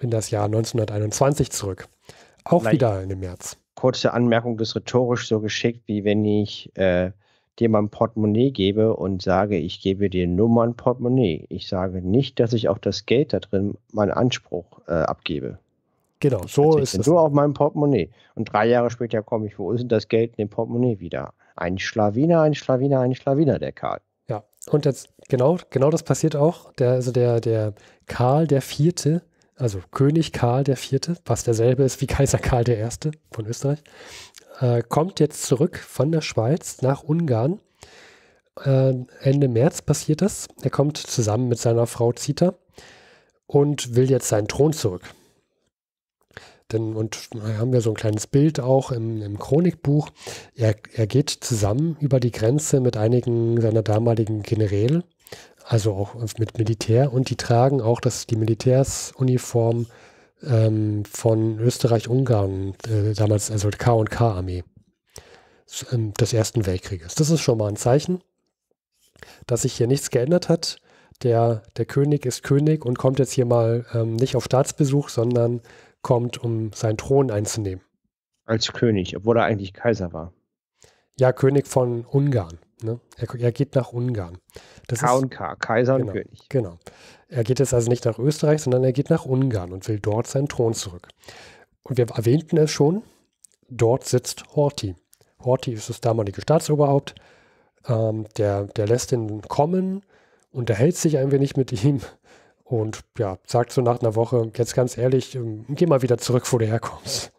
in das Jahr 1921 zurück. Auch Vielleicht wieder in den März. Kurze Anmerkung, das ist rhetorisch so geschickt, wie wenn ich äh, dir mein Portemonnaie gebe und sage, ich gebe dir nur mein Portemonnaie. Ich sage nicht, dass ich auf das Geld da drin meinen Anspruch äh, abgebe. Genau, so ist es. Nur auf meinem Portemonnaie. Und drei Jahre später komme ich, wo ist denn das Geld in dem Portemonnaie wieder? Ein Schlawiner, ein Schlawiner, ein Schlawiner, der Karl. Und jetzt, genau, genau das passiert auch. Der, also der, der Karl der Vierte, also König Karl der Vierte, was derselbe ist wie Kaiser Karl der Erste von Österreich, äh, kommt jetzt zurück von der Schweiz nach Ungarn. Äh, Ende März passiert das. Er kommt zusammen mit seiner Frau Zita und will jetzt seinen Thron zurück. Denn, und da haben wir so ein kleines Bild auch im, im Chronikbuch. Er, er geht zusammen über die Grenze mit einigen seiner damaligen Generäle, also auch mit Militär, und die tragen auch das, die Militärsuniform ähm, von Österreich-Ungarn, äh, damals also KK-Armee ähm, des Ersten Weltkrieges. Das ist schon mal ein Zeichen, dass sich hier nichts geändert hat. Der, der König ist König und kommt jetzt hier mal ähm, nicht auf Staatsbesuch, sondern kommt, um seinen Thron einzunehmen. Als König, obwohl er eigentlich Kaiser war. Ja, König von Ungarn. Ne? Er, er, geht nach Ungarn. Das K und K, Kaiser genau, und König. Genau. Er geht jetzt also nicht nach Österreich, sondern er geht nach Ungarn und will dort seinen Thron zurück. Und wir erwähnten es schon, dort sitzt Horthy. Horthy ist das damalige Staatsoberhaupt. Ähm, der, der lässt ihn kommen, unterhält sich ein wenig mit ihm, und ja, sagt so nach einer Woche, jetzt ganz ehrlich, ähm, geh mal wieder zurück, wo du herkommst.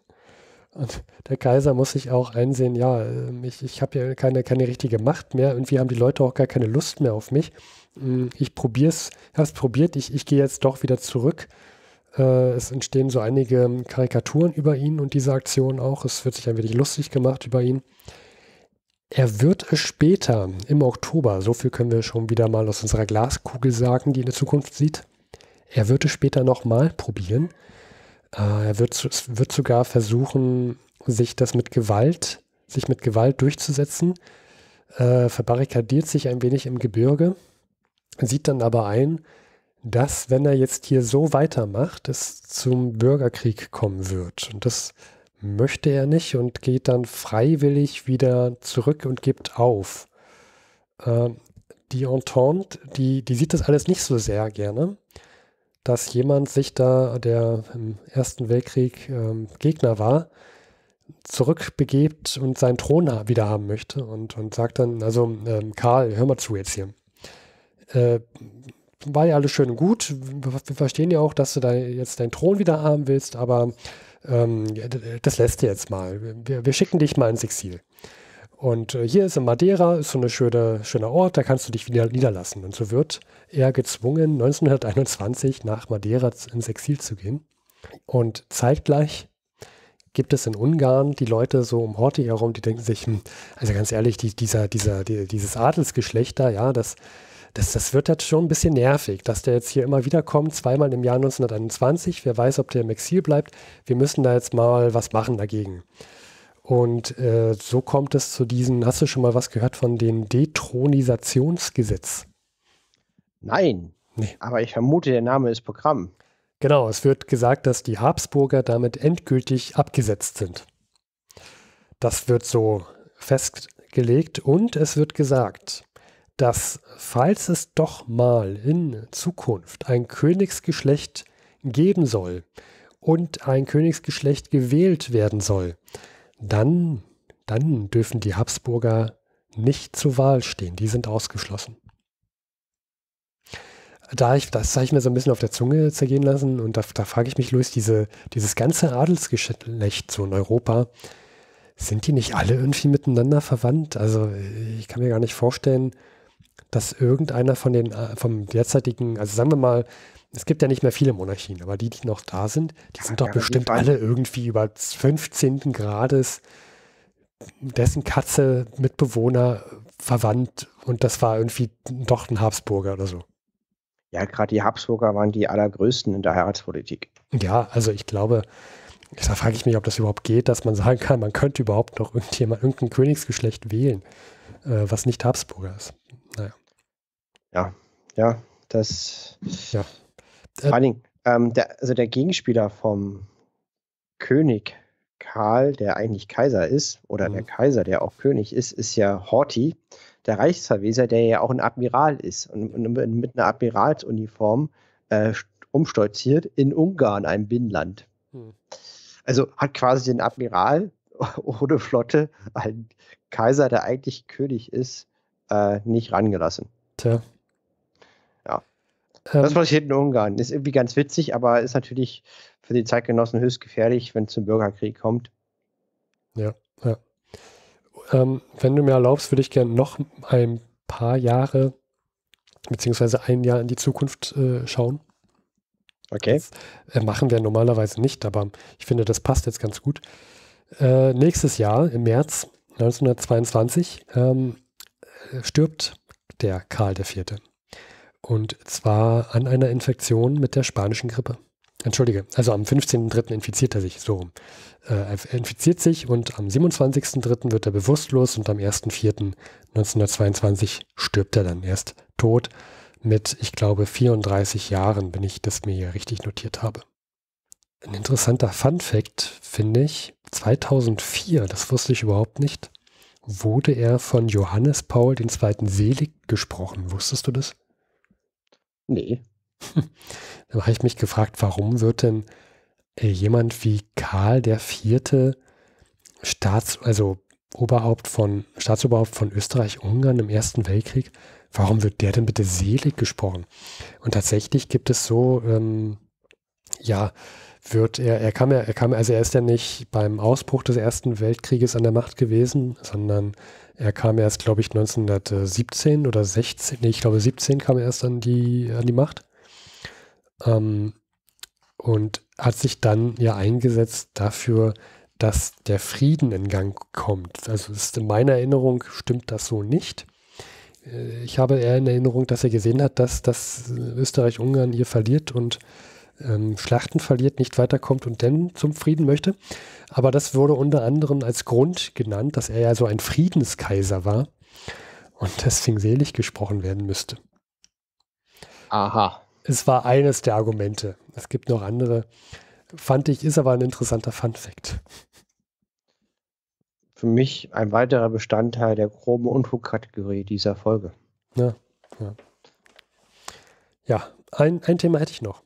Und der Kaiser muss sich auch einsehen, ja, ähm, ich, ich habe ja keine, keine richtige Macht mehr. Irgendwie haben die Leute auch gar keine Lust mehr auf mich. Mm, ich probiere es, habe es probiert, ich, ich gehe jetzt doch wieder zurück. Äh, es entstehen so einige ähm, Karikaturen über ihn und diese Aktion auch. Es wird sich ein wenig lustig gemacht über ihn. Er wird es später, im Oktober, so viel können wir schon wieder mal aus unserer Glaskugel sagen, die in der Zukunft sieht, äh, er wird es später nochmal probieren. Er wird, wird sogar versuchen, sich das mit Gewalt, sich mit Gewalt durchzusetzen. Äh, verbarrikadiert sich ein wenig im Gebirge, sieht dann aber ein, dass, wenn er jetzt hier so weitermacht, es zum Bürgerkrieg kommen wird. Und das möchte er nicht und geht dann freiwillig wieder zurück und gibt auf. Äh, die Entente, die, die sieht das alles nicht so sehr gerne dass jemand sich da, der im Ersten Weltkrieg ähm, Gegner war, zurückbegebt und seinen Thron wieder haben möchte und, und sagt dann, also ähm, Karl, hör mal zu jetzt hier. Äh, war ja alles schön und gut. Wir verstehen ja auch, dass du da jetzt deinen Thron wieder haben willst, aber ähm, das lässt du jetzt mal. Wir, wir schicken dich mal ins Exil. Und äh, hier ist in Madeira, ist so ein schöne, schöner Ort, da kannst du dich wieder niederlassen. Und so wird er gezwungen, 1921 nach Madeira ins Exil zu gehen. Und zeitgleich gibt es in Ungarn die Leute so um Horthy herum, die denken sich, hm, also ganz ehrlich, die, dieser, dieser, die, dieses Adelsgeschlecht da, ja, das, das, das wird jetzt schon ein bisschen nervig, dass der jetzt hier immer wieder kommt, zweimal im Jahr 1921, wer weiß, ob der im Exil bleibt, wir müssen da jetzt mal was machen dagegen. Und äh, so kommt es zu diesen, hast du schon mal was gehört von dem Detronisationsgesetz? Nein. Nee. Aber ich vermute, der Name ist Programm. Genau, es wird gesagt, dass die Habsburger damit endgültig abgesetzt sind. Das wird so festgelegt und es wird gesagt, dass falls es doch mal in Zukunft ein Königsgeschlecht geben soll und ein Königsgeschlecht gewählt werden soll, dann, dann dürfen die Habsburger nicht zur Wahl stehen. Die sind ausgeschlossen. Da ich, das habe ich mir so ein bisschen auf der Zunge zergehen lassen und da, da frage ich mich, Luis, diese, dieses ganze Adelsgeschlecht so in Europa, sind die nicht alle irgendwie miteinander verwandt? Also ich kann mir gar nicht vorstellen, dass irgendeiner von den, äh, vom derzeitigen, also sagen wir mal, es gibt ja nicht mehr viele Monarchien, aber die, die noch da sind, die ja, sind doch bestimmt alle irgendwie über 15. Grades dessen Katze, Mitbewohner, verwandt und das war irgendwie doch ein Habsburger oder so. Ja, gerade die Habsburger waren die allergrößten in der Heiratspolitik. Ja, also ich glaube, da frage ich mich, ob das überhaupt geht, dass man sagen kann, man könnte überhaupt noch irgendjemand, irgendein Königsgeschlecht wählen, äh, was nicht Habsburger ist. Naja. Ja, ja, das. Ja, äh, Vor allen Dingen, ähm, der, also der Gegenspieler vom König Karl, der eigentlich Kaiser ist, oder mhm. der Kaiser, der auch König ist, ist ja Horty, der Reichsverweser, der ja auch ein Admiral ist und, und mit einer Admiralsuniform äh, umstolziert in Ungarn, einem Binnenland. Mhm. Also hat quasi den Admiral ohne Flotte, einen Kaiser, der eigentlich König ist, äh, nicht rangelassen. Tja. Ähm, das passiert in Ungarn. Ist irgendwie ganz witzig, aber ist natürlich für die Zeitgenossen höchst gefährlich, wenn es zum Bürgerkrieg kommt. Ja, ja. Ähm, wenn du mir erlaubst, würde ich gerne noch ein paar Jahre beziehungsweise ein Jahr in die Zukunft äh, schauen. Okay. Das äh, machen wir normalerweise nicht, aber ich finde, das passt jetzt ganz gut. Äh, nächstes Jahr, im März 1922, ähm, äh, stirbt der Karl IV. Und zwar an einer Infektion mit der spanischen Grippe. Entschuldige, also am 15.03. infiziert er sich, so rum. Äh, er infiziert sich und am 27.03. wird er bewusstlos und am 1.04.1922 stirbt er dann erst tot mit, ich glaube, 34 Jahren, wenn ich das mir hier richtig notiert habe. Ein interessanter Fun fact finde ich, 2004, das wusste ich überhaupt nicht, wurde er von Johannes Paul II. selig gesprochen. Wusstest du das? Nee. da habe ich mich gefragt, warum wird denn äh, jemand wie Karl der Vierte Staats, also Oberhaupt von, Staatsoberhaupt von Österreich-Ungarn im Ersten Weltkrieg, warum wird der denn bitte selig gesprochen? Und tatsächlich gibt es so, ähm, ja, wird er, er kam ja, er kam, also er ist ja nicht beim Ausbruch des Ersten Weltkrieges an der Macht gewesen, sondern er kam erst, glaube ich, 1917 oder 16, nee, ich glaube 17 kam er erst an die, an die Macht. Ähm, und hat sich dann ja eingesetzt dafür, dass der Frieden in Gang kommt. Also ist in meiner Erinnerung stimmt das so nicht. Äh, ich habe eher in Erinnerung, dass er gesehen hat, dass, dass Österreich-Ungarn hier verliert und ähm, Schlachten verliert, nicht weiterkommt und dann zum Frieden möchte. Aber das wurde unter anderem als Grund genannt, dass er ja so ein Friedenskaiser war und deswegen selig gesprochen werden müsste. Aha. Es war eines der Argumente. Es gibt noch andere. Fand ich, ist aber ein interessanter Fun-Fact. Für mich ein weiterer Bestandteil der groben Unfug-Kategorie dieser Folge. Ja, ja. ja ein, ein Thema hätte ich noch.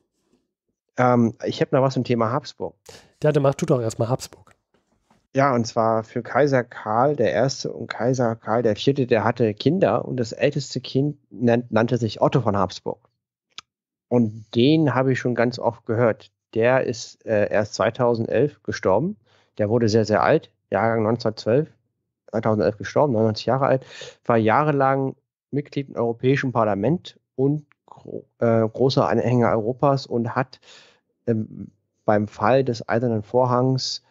Ähm, ich habe noch was zum Thema Habsburg. Ja, dann mach du doch erstmal Habsburg. Ja, und zwar für Kaiser Karl der Erste und Kaiser Karl der Vierte, der hatte Kinder und das älteste Kind nannte sich Otto von Habsburg. Und den habe ich schon ganz oft gehört. Der ist äh, erst 2011 gestorben. Der wurde sehr, sehr alt, Jahrgang 1912, 2011 gestorben, 99 Jahre alt, war jahrelang Mitglied im Europäischen Parlament und äh, großer Anhänger Europas und hat ähm, beim Fall des Eisernen Vorhangs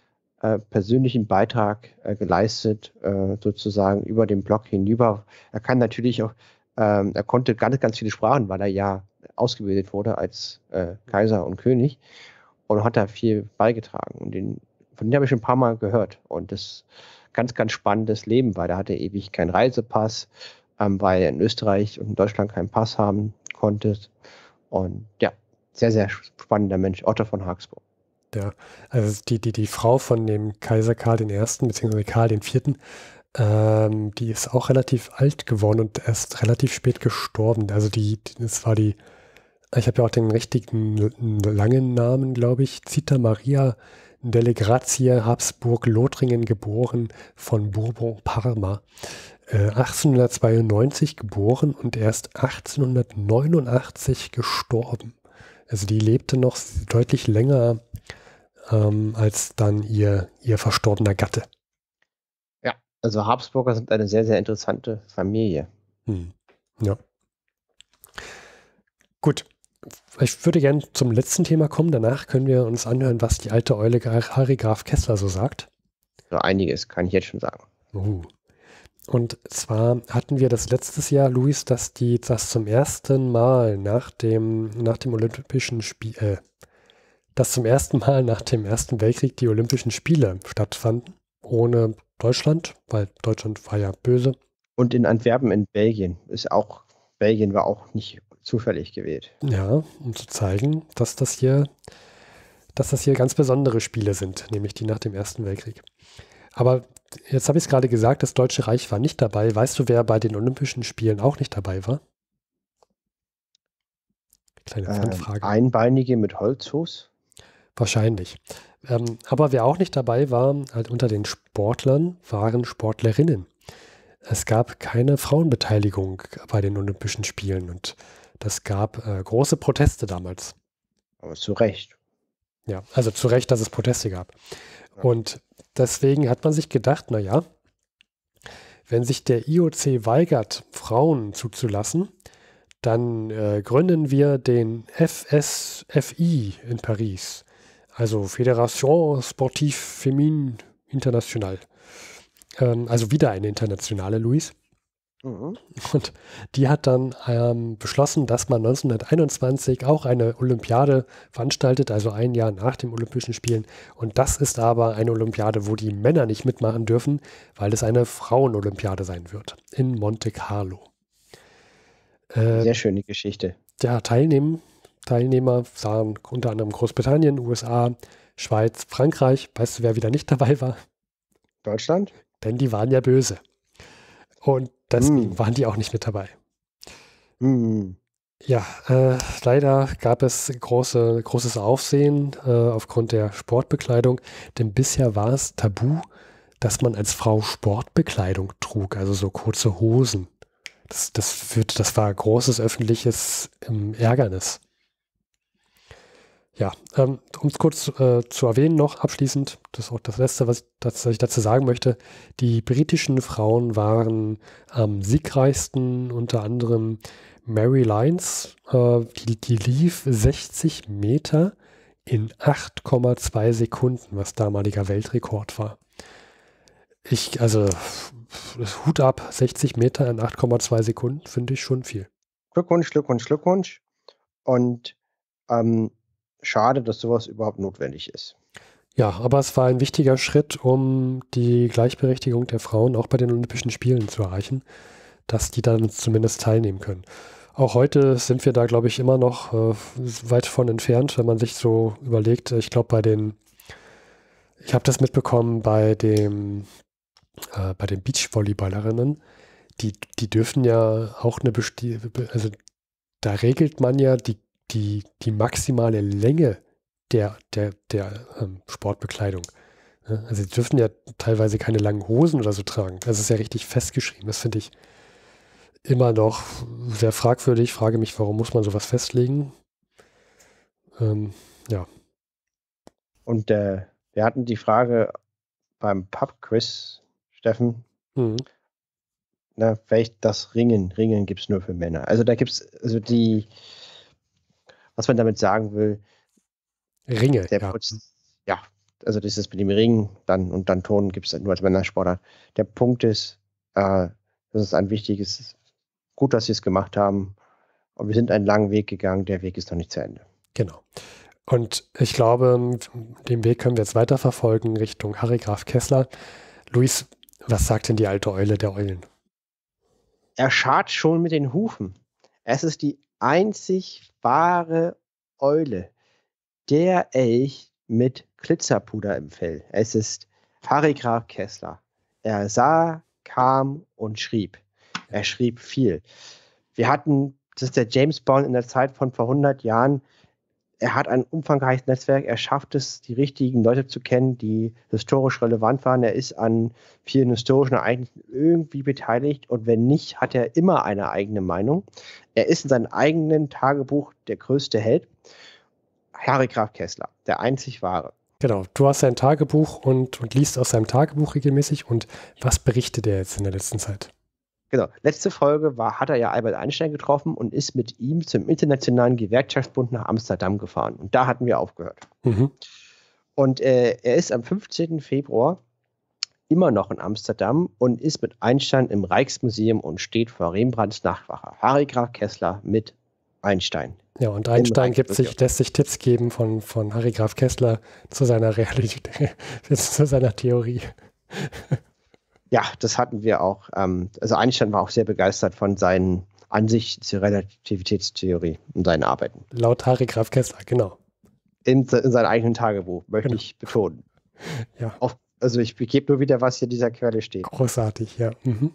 äh, persönlichen Beitrag äh, geleistet, äh, sozusagen über den Block hinüber. Er kann natürlich auch, ähm, er konnte ganz, ganz viele Sprachen, weil er ja ausgebildet wurde als äh, Kaiser und König und hat da viel beigetragen. Und den, von dem habe ich schon ein paar Mal gehört. Und das ganz, ganz spannendes Leben, weil da hatte ewig keinen Reisepass, ähm, weil er in Österreich und in Deutschland keinen Pass haben konntest. Und ja, sehr, sehr spannender Mensch, Otto von Hagsburg. Ja, also die, die, die Frau von dem Kaiser Karl I. bzw. Karl IV., ähm, die ist auch relativ alt geworden und erst relativ spät gestorben. Also die, das war die, ich habe ja auch den richtigen langen Namen, glaube ich, Zita Maria Delle Grazie Habsburg Lothringen geboren von Bourbon Parma. 1892 äh, geboren und erst 1889 gestorben. Also die lebte noch deutlich länger ähm, als dann ihr, ihr verstorbener Gatte. Ja, also Habsburger sind eine sehr, sehr interessante Familie. Hm. Ja. Gut. Ich würde gerne zum letzten Thema kommen. Danach können wir uns anhören, was die alte Eule Harry Graf Kessler so sagt. So einiges, kann ich jetzt schon sagen. Uh. Und zwar hatten wir das letztes Jahr, Luis, dass die das zum ersten Mal nach dem, nach dem Olympischen Spiel, äh, dass zum ersten Mal nach dem Ersten Weltkrieg die Olympischen Spiele stattfanden, ohne Deutschland, weil Deutschland war ja böse. Und in Antwerpen in Belgien ist auch, Belgien war auch nicht zufällig gewählt. Ja, um zu zeigen, dass das hier, dass das hier ganz besondere Spiele sind, nämlich die nach dem Ersten Weltkrieg. Aber jetzt habe ich es gerade gesagt, das Deutsche Reich war nicht dabei. Weißt du, wer bei den Olympischen Spielen auch nicht dabei war? Kleine Anfrage. Ähm, Einbeinige mit Holzfuß? Wahrscheinlich. Ähm, aber wer auch nicht dabei war, halt unter den Sportlern, waren Sportlerinnen. Es gab keine Frauenbeteiligung bei den Olympischen Spielen und das gab äh, große Proteste damals. Aber zu Recht. Ja, also zu Recht, dass es Proteste gab. Und Deswegen hat man sich gedacht, naja, wenn sich der IOC weigert, Frauen zuzulassen, dann äh, gründen wir den FSFI in Paris, also Fédération Sportive Féminine Internationale. Ähm, also wieder eine internationale, Luis. Mhm. Und die hat dann ähm, beschlossen, dass man 1921 auch eine Olympiade veranstaltet, also ein Jahr nach den Olympischen Spielen. Und das ist aber eine Olympiade, wo die Männer nicht mitmachen dürfen, weil es eine Frauenolympiade sein wird in Monte Carlo. Äh, Sehr schöne Geschichte. Ja, Teilnehmen, Teilnehmer sahen unter anderem Großbritannien, USA, Schweiz, Frankreich. Weißt du, wer wieder nicht dabei war? Deutschland. Denn die waren ja böse. Und Deswegen mm. waren die auch nicht mit dabei. Mm. Ja, äh, leider gab es große, großes Aufsehen äh, aufgrund der Sportbekleidung, denn bisher war es tabu, dass man als Frau Sportbekleidung trug, also so kurze Hosen. Das, das, führt, das war großes öffentliches ähm, Ärgernis ja, ähm, um es kurz äh, zu erwähnen noch abschließend, das ist auch das Letzte, was ich, dazu sagen möchte. Die britischen Frauen waren am siegreichsten, unter anderem Mary Lyons, äh, die, die lief 60 Meter in 8,2 Sekunden, was damaliger Weltrekord war. Ich, also, Hut ab, 60 Meter in 8,2 Sekunden finde ich schon viel. Glückwunsch, Glückwunsch, Glückwunsch. Und ähm, schade, dass sowas überhaupt notwendig ist. Ja, aber es war ein wichtiger Schritt, um die Gleichberechtigung der Frauen auch bei den Olympischen Spielen zu erreichen, dass die dann zumindest teilnehmen können. Auch heute sind wir da, glaube ich, immer noch äh, weit von entfernt, wenn man sich so überlegt. Ich glaube, bei den, ich habe das mitbekommen bei dem, äh, bei den Beachvolleyballerinnen, die, die dürfen ja auch eine, Besti also da regelt man ja die die, die maximale Länge der, der, der ähm, Sportbekleidung. Ne? Also sie dürfen ja teilweise keine langen Hosen oder so tragen. Das ist ja richtig festgeschrieben. Das finde ich immer noch sehr fragwürdig. Ich frage mich, warum muss man sowas festlegen? Ähm, ja. Und äh, wir hatten die Frage beim Pub-Quiz, Steffen, mhm. na, vielleicht das Ringen. Ringen gibt es nur für Männer. Also da gibt es, also die, was man damit sagen will. Ringe. Der ja. Putz, ja, also das ist mit dem Ring dann und dann Ton gibt es halt nur als Männersportler. Der Punkt ist, äh, das ist ein wichtiges, gut, dass sie es gemacht haben. Und wir sind einen langen Weg gegangen, der Weg ist noch nicht zu Ende. Genau. Und ich glaube, den Weg können wir jetzt weiterverfolgen Richtung Harry Graf Kessler. Luis, was sagt denn die alte Eule der Eulen? Er scharrt schon mit den Hufen. Es ist die einzig wahre Eule, der Elch mit Glitzerpuder im Fell. Es ist Harry Graf Kessler. Er sah, kam und schrieb. Er schrieb viel. Wir hatten, das ist der James Bond in der Zeit von vor 100 Jahren, er hat ein umfangreiches Netzwerk, er schafft es, die richtigen Leute zu kennen, die historisch relevant waren. Er ist an vielen historischen Ereignissen irgendwie beteiligt und wenn nicht, hat er immer eine eigene Meinung. Er ist in seinem eigenen Tagebuch der größte Held. Harry Graf Kessler, der einzig wahre. Genau, du hast sein Tagebuch und, und liest aus seinem Tagebuch regelmäßig und was berichtet er jetzt in der letzten Zeit? Genau. Letzte Folge war, hat er ja Albert Einstein getroffen und ist mit ihm zum Internationalen Gewerkschaftsbund nach Amsterdam gefahren. Und da hatten wir aufgehört. Mhm. Und äh, er ist am 15. Februar immer noch in Amsterdam und ist mit Einstein im Rijksmuseum und steht vor Rembrandts Nachwacher. Graf Kessler mit Einstein. Ja, und Einstein gibt sich, lässt sich Tipps geben von, von Harry Graf Kessler zu seiner Realität, zu seiner Theorie. ja, das hatten wir auch. Ähm, also Einstein war auch sehr begeistert von seinen Ansichten zur Relativitätstheorie und seinen Arbeiten. Laut Harry Graf Kessler, genau. In, in seinem eigenen Tagebuch, möchte genau. ich betonen. Ja. Auf, also ich gebe nur wieder, was hier dieser Quelle steht. Großartig, ja. Mhm.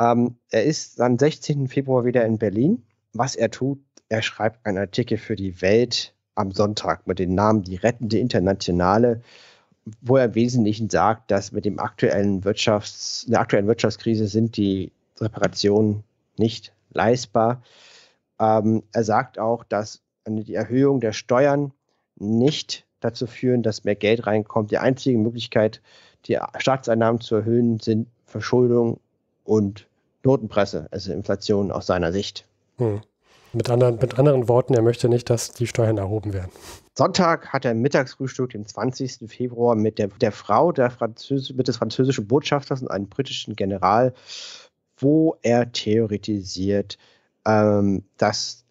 Ähm, er ist am 16. Februar wieder in Berlin. Was er tut, er schreibt einen Artikel für die Welt am Sonntag mit dem Namen Die rettende Internationale wo er im Wesentlichen sagt, dass mit dem aktuellen Wirtschafts-, der aktuellen Wirtschaftskrise sind die Reparationen nicht leistbar. Ähm, er sagt auch, dass die Erhöhung der Steuern nicht dazu führen, dass mehr Geld reinkommt. Die einzige Möglichkeit, die Staatseinnahmen zu erhöhen, sind Verschuldung und Notenpresse, also Inflation aus seiner Sicht. Hm. Mit anderen, mit anderen Worten, er möchte nicht, dass die Steuern erhoben werden. Sonntag hat er Mittagsfrühstück, den 20. Februar, mit der, der Frau der Französ mit des französischen Botschafters und einem britischen General, wo er theoretisiert, ähm, dass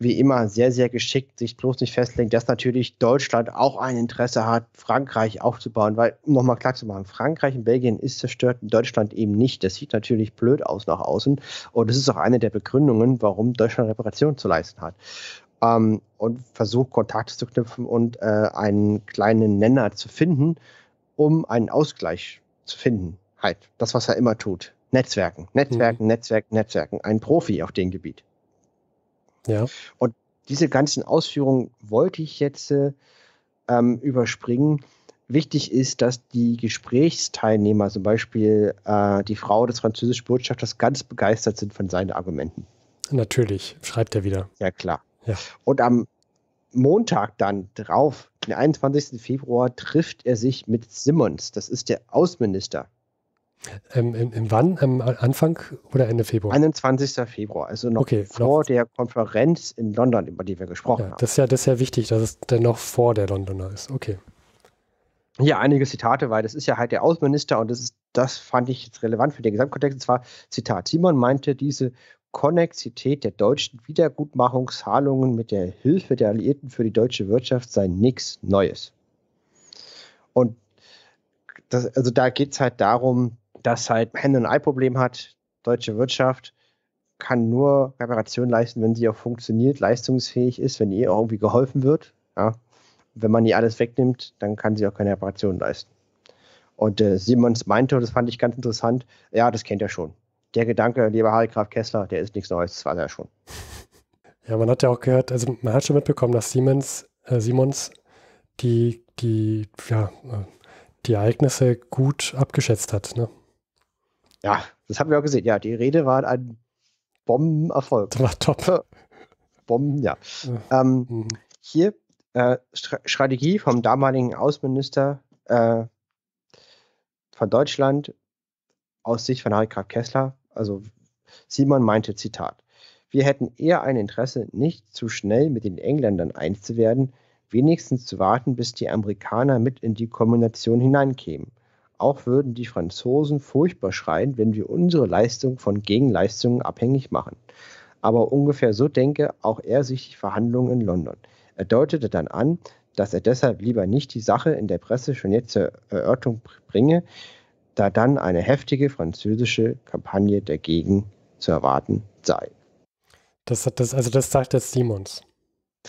wie immer sehr, sehr geschickt sich bloß nicht festlegt, dass natürlich Deutschland auch ein Interesse hat, Frankreich aufzubauen, weil, um nochmal klar zu machen, Frankreich und Belgien ist zerstört und Deutschland eben nicht. Das sieht natürlich blöd aus nach außen und das ist auch eine der Begründungen, warum Deutschland Reparationen zu leisten hat. Ähm, und versucht, Kontakte zu knüpfen und äh, einen kleinen Nenner zu finden, um einen Ausgleich zu finden. Halt, das, was er immer tut. Netzwerken, Netzwerken, mhm. Netzwerken, Netzwerken. Ein Profi auf dem Gebiet. Ja. Und diese ganzen Ausführungen wollte ich jetzt ähm, überspringen. Wichtig ist, dass die Gesprächsteilnehmer, zum Beispiel äh, die Frau des französischen Botschafters, ganz begeistert sind von seinen Argumenten. Natürlich, schreibt er wieder. Ja, klar. Ja. Und am Montag dann drauf, den 21. Februar, trifft er sich mit Simmons, das ist der Außenminister ähm, im, im wann? Am Anfang oder Ende Februar? 21. Februar, also noch okay, vor noch. der Konferenz in London, über die wir gesprochen ja, haben. Das ist, ja, das ist ja wichtig, dass es dann noch vor der Londoner ist. Okay. Ja, einige Zitate, weil das ist ja halt der Außenminister und das ist, das fand ich jetzt relevant für den Gesamtkontext. Und zwar, Zitat, Simon meinte, diese Konnexität der deutschen Wiedergutmachungszahlungen mit der Hilfe der Alliierten für die deutsche Wirtschaft sei nichts Neues. Und das, also da geht es halt darum, das halt Hände- und Ei-Problem hat. Deutsche Wirtschaft kann nur Reparation leisten, wenn sie auch funktioniert, leistungsfähig ist, wenn ihr irgendwie geholfen wird. Ja. Wenn man ihr alles wegnimmt, dann kann sie auch keine Reparation leisten. Und äh, Simons meinte, das fand ich ganz interessant, ja, das kennt er schon. Der Gedanke, lieber Harry Graf Kessler, der ist nichts Neues, das war er schon. Ja, man hat ja auch gehört, also man hat schon mitbekommen, dass Siemens, äh, Simons die, die, ja, äh, die Ereignisse gut abgeschätzt hat. Ne? Ja, das haben wir auch gesehen. Ja, die Rede war ein Bombenerfolg. Das war top. Bomben, ja. Ähm, mhm. Hier äh, St Strategie vom damaligen Außenminister äh, von Deutschland aus Sicht von Harry Graf Kessler. Also Simon meinte, Zitat, wir hätten eher ein Interesse, nicht zu schnell mit den Engländern eins zu werden, wenigstens zu warten, bis die Amerikaner mit in die Kombination hineinkämen. Auch würden die Franzosen furchtbar schreien, wenn wir unsere Leistung von Gegenleistungen abhängig machen. Aber ungefähr so denke auch er sich die Verhandlungen in London. Er deutete dann an, dass er deshalb lieber nicht die Sache in der Presse schon jetzt zur Erörterung bringe, da dann eine heftige französische Kampagne dagegen zu erwarten sei. Das, das also das sagt jetzt Simons.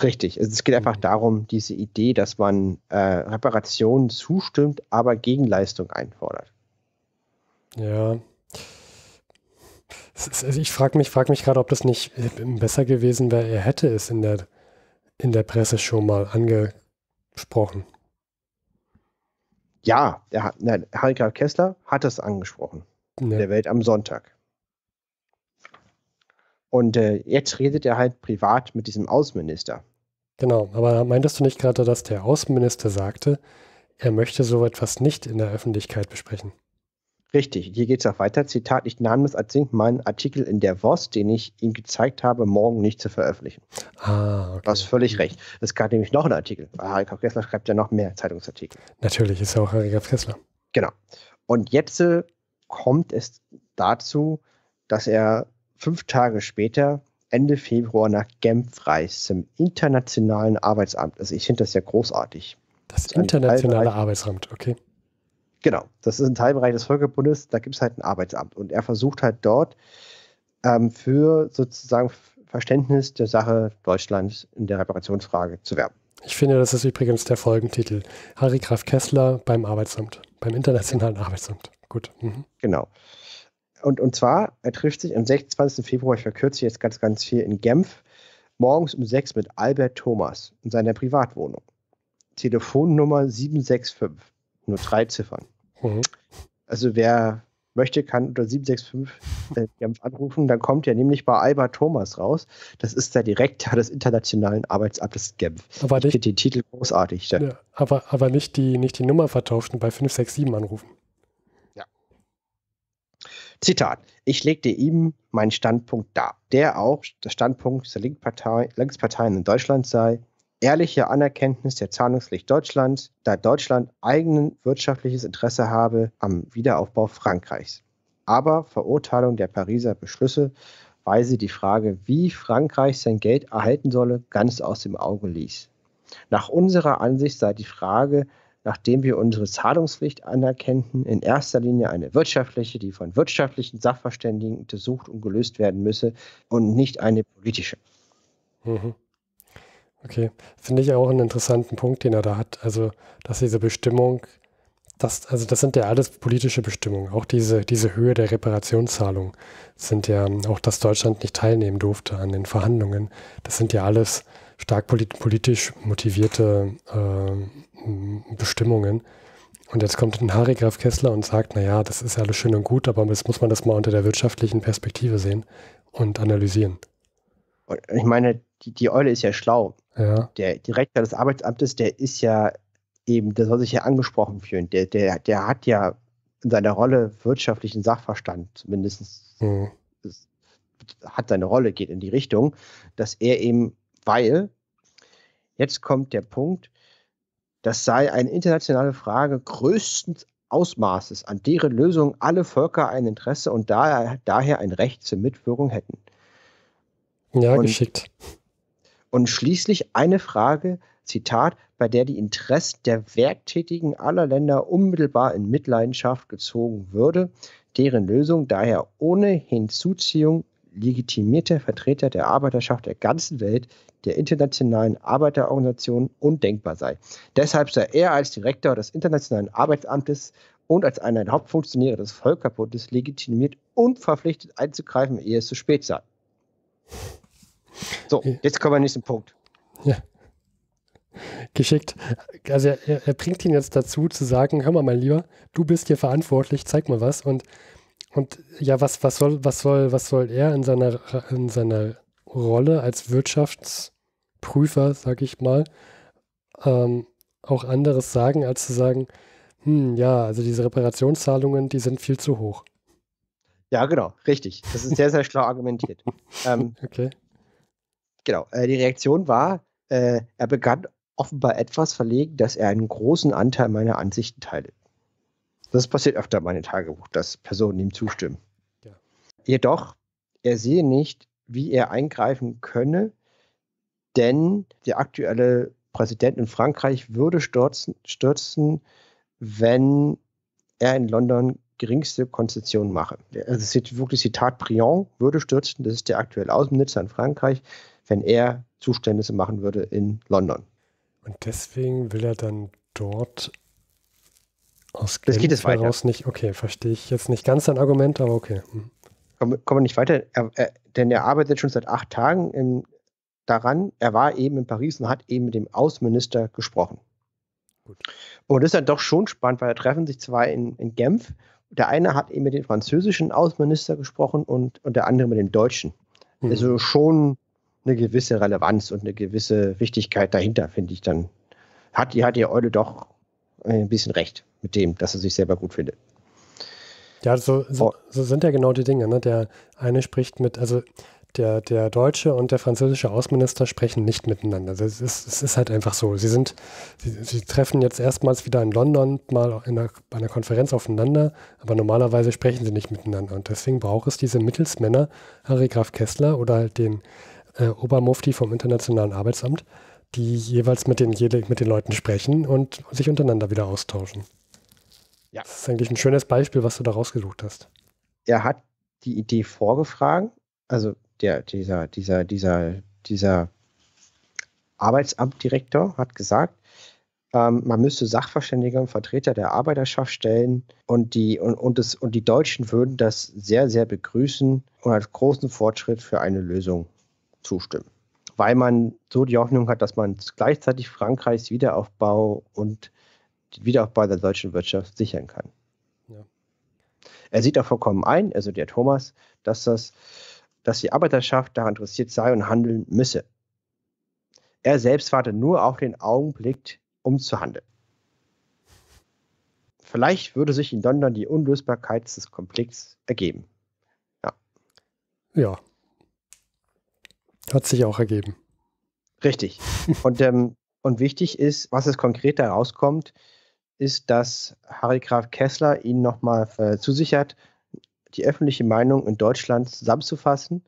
Richtig. Also es geht einfach mhm. darum, diese Idee, dass man äh, Reparationen zustimmt, aber Gegenleistung einfordert. Ja. Also ich frage mich, frag mich gerade, ob das nicht äh, besser gewesen wäre, er hätte es in der, in der Presse schon mal angesprochen. Ja, der, nein, Harika Kessler hat es angesprochen. Ja. In der Welt am Sonntag. Und äh, jetzt redet er halt privat mit diesem Außenminister. Genau, aber meintest du nicht gerade, dass der Außenminister sagte, er möchte so etwas nicht in der Öffentlichkeit besprechen? Richtig, hier geht es auch weiter. Zitat, ich nahm es als meinen Artikel in der WOS, den ich ihm gezeigt habe, morgen nicht zu veröffentlichen. Ah, okay. Du hast völlig recht. Es gab nämlich noch einen Artikel. Harry ah, Kessler schreibt ja noch mehr Zeitungsartikel. Natürlich, ist ja auch Harry Kessler. Genau. Und jetzt äh, kommt es dazu, dass er fünf Tage später, Ende Februar, nach Genf reist zum Internationalen Arbeitsamt. Also ich finde das ja großartig. Das, das Internationale Arbeitsamt, okay. Genau, das ist ein Teilbereich des Völkerbundes, da gibt es halt ein Arbeitsamt. Und er versucht halt dort ähm, für sozusagen Verständnis der Sache Deutschlands in der Reparationsfrage zu werben. Ich finde, das ist übrigens der Folgentitel. Harry Graf Kessler beim Arbeitsamt, beim Internationalen Arbeitsamt. Gut. Mhm. Genau und, und zwar, er trifft sich am 26. Februar, ich verkürze jetzt ganz, ganz viel, in Genf, morgens um 6 mit Albert Thomas in seiner Privatwohnung. Telefonnummer 765, nur drei Ziffern. Mhm. Also wer möchte, kann unter 765 äh, Genf anrufen, dann kommt er nämlich bei Albert Thomas raus. Das ist der Direktor des Internationalen Arbeitsamtes Genf. Aber nicht, ich finde den Titel großartig. Ja, aber, aber nicht, die, nicht die Nummer vertauschen, bei 567 anrufen. Zitat, ich legte ihm meinen Standpunkt dar, der auch der Standpunkt der Linkspartei, Linksparteien in Deutschland sei, ehrliche Anerkenntnis der Zahlungspflicht Deutschlands, da Deutschland eigenen wirtschaftliches Interesse habe am Wiederaufbau Frankreichs. Aber Verurteilung der Pariser Beschlüsse, weil sie die Frage, wie Frankreich sein Geld erhalten solle, ganz aus dem Auge ließ. Nach unserer Ansicht sei die Frage nachdem wir unsere Zahlungspflicht anerkennten, in erster Linie eine wirtschaftliche, die von wirtschaftlichen Sachverständigen untersucht und gelöst werden müsse und nicht eine politische. Mhm. Okay, finde ich auch einen interessanten Punkt, den er da hat. Also, dass diese Bestimmung, das, also das sind ja alles politische Bestimmungen. Auch diese, diese Höhe der Reparationszahlung sind ja, auch dass Deutschland nicht teilnehmen durfte an den Verhandlungen, das sind ja alles stark politisch motivierte äh, Bestimmungen. Und jetzt kommt ein Harry Graf Kessler und sagt, naja, das ist ja alles schön und gut, aber jetzt muss man das mal unter der wirtschaftlichen Perspektive sehen und analysieren. Ich meine, die, die Eule ist ja schlau. Ja. Der Direktor des Arbeitsamtes, der ist ja eben, der soll sich ja angesprochen fühlen. Der, der, der hat ja in seiner Rolle wirtschaftlichen Sachverstand, zumindest hm. hat seine Rolle, geht in die Richtung, dass er eben weil jetzt kommt der Punkt, das sei eine internationale Frage größten Ausmaßes, an deren Lösung alle Völker ein Interesse und daher, daher ein Recht zur Mitwirkung hätten. Ja, und, geschickt. Und schließlich eine Frage, Zitat, bei der die Interessen der Werktätigen aller Länder unmittelbar in Mitleidenschaft gezogen würde, deren Lösung daher ohne Hinzuziehung legitimierter Vertreter der Arbeiterschaft der ganzen Welt, der internationalen Arbeiterorganisationen undenkbar sei. Deshalb sei er als Direktor des Internationalen Arbeitsamtes und als einer der Hauptfunktionäre des Völkerbundes legitimiert und verpflichtet einzugreifen, ehe es zu spät sei. So, jetzt kommen wir zum nächsten Punkt. Ja. Geschickt. Also er, er bringt ihn jetzt dazu zu sagen, hör mal, mein Lieber, du bist hier verantwortlich, zeig mal was. Und und ja, was, was soll, was soll, was soll er in seiner, in seiner Rolle als Wirtschaftsprüfer, sag ich mal, ähm, auch anderes sagen, als zu sagen, hm, ja, also diese Reparationszahlungen, die sind viel zu hoch. Ja, genau, richtig. Das ist sehr, sehr schlau argumentiert. Ähm, okay. Genau. Äh, die Reaktion war, äh, er begann offenbar etwas verlegen, dass er einen großen Anteil meiner Ansichten teilt. Das passiert öfter mal in Tagebuch, dass Personen ihm zustimmen. Ja. Jedoch, er sehe nicht, wie er eingreifen könne, denn der aktuelle Präsident in Frankreich würde stürzen, stürzen wenn er in London geringste Konzessionen mache. Also es wirklich Zitat, Briand würde stürzen, das ist der aktuelle Außenminister in Frankreich, wenn er Zuständnisse machen würde in London. Und deswegen will er dann dort aus das geht es weiter. nicht. Okay, verstehe ich jetzt nicht ganz dein Argument, aber okay. Hm. Kommen, wir nicht weiter, er, er, denn er arbeitet schon seit acht Tagen im, daran. Er war eben in Paris und hat eben mit dem Außenminister gesprochen. Gut. Und das ist dann doch schon spannend, weil da treffen sich zwei in, in Genf. Der eine hat eben mit dem französischen Außenminister gesprochen und, und der andere mit dem deutschen. Hm. Also schon eine gewisse Relevanz und eine gewisse Wichtigkeit dahinter, finde ich dann. Hat, hat die Eule doch ein bisschen recht mit dem, dass er sich selber gut findet. Ja, so, so, so sind ja genau die Dinge. Ne? Der eine spricht mit, also der, der deutsche und der französische Außenminister sprechen nicht miteinander. Es ist, es ist halt einfach so. Sie sind, sie, sie, treffen jetzt erstmals wieder in London mal in einer, bei einer Konferenz aufeinander, aber normalerweise sprechen sie nicht miteinander. Und deswegen braucht es diese Mittelsmänner, Harry Graf Kessler oder halt den äh, Obermufti vom Internationalen Arbeitsamt, die jeweils mit den, mit den Leuten sprechen und sich untereinander wieder austauschen. Ja. Das ist eigentlich ein schönes Beispiel, was du da rausgesucht hast. Er hat die Idee vorgefragt, also der, dieser, dieser, dieser, dieser Arbeitsamtdirektor hat gesagt, ähm, man müsste Sachverständige und Vertreter der Arbeiterschaft stellen und die, und, und, das, und die Deutschen würden das sehr, sehr begrüßen und als großen Fortschritt für eine Lösung zustimmen. Weil man so die Hoffnung hat, dass man gleichzeitig Frankreichs Wiederaufbau und Wiederaufbau der deutschen Wirtschaft sichern kann. Ja. Er sieht auch vollkommen ein, also der Thomas, dass, das, dass die Arbeiterschaft daran interessiert sei und handeln müsse. Er selbst warte nur auf den Augenblick, um zu handeln. Vielleicht würde sich in London die Unlösbarkeit des Konflikts ergeben. Ja. Ja. Hat sich auch ergeben. Richtig. und, ähm, und wichtig ist, was es konkret herauskommt, ist, dass Harry Graf Kessler ihn nochmal äh, zusichert, die öffentliche Meinung in Deutschland zusammenzufassen,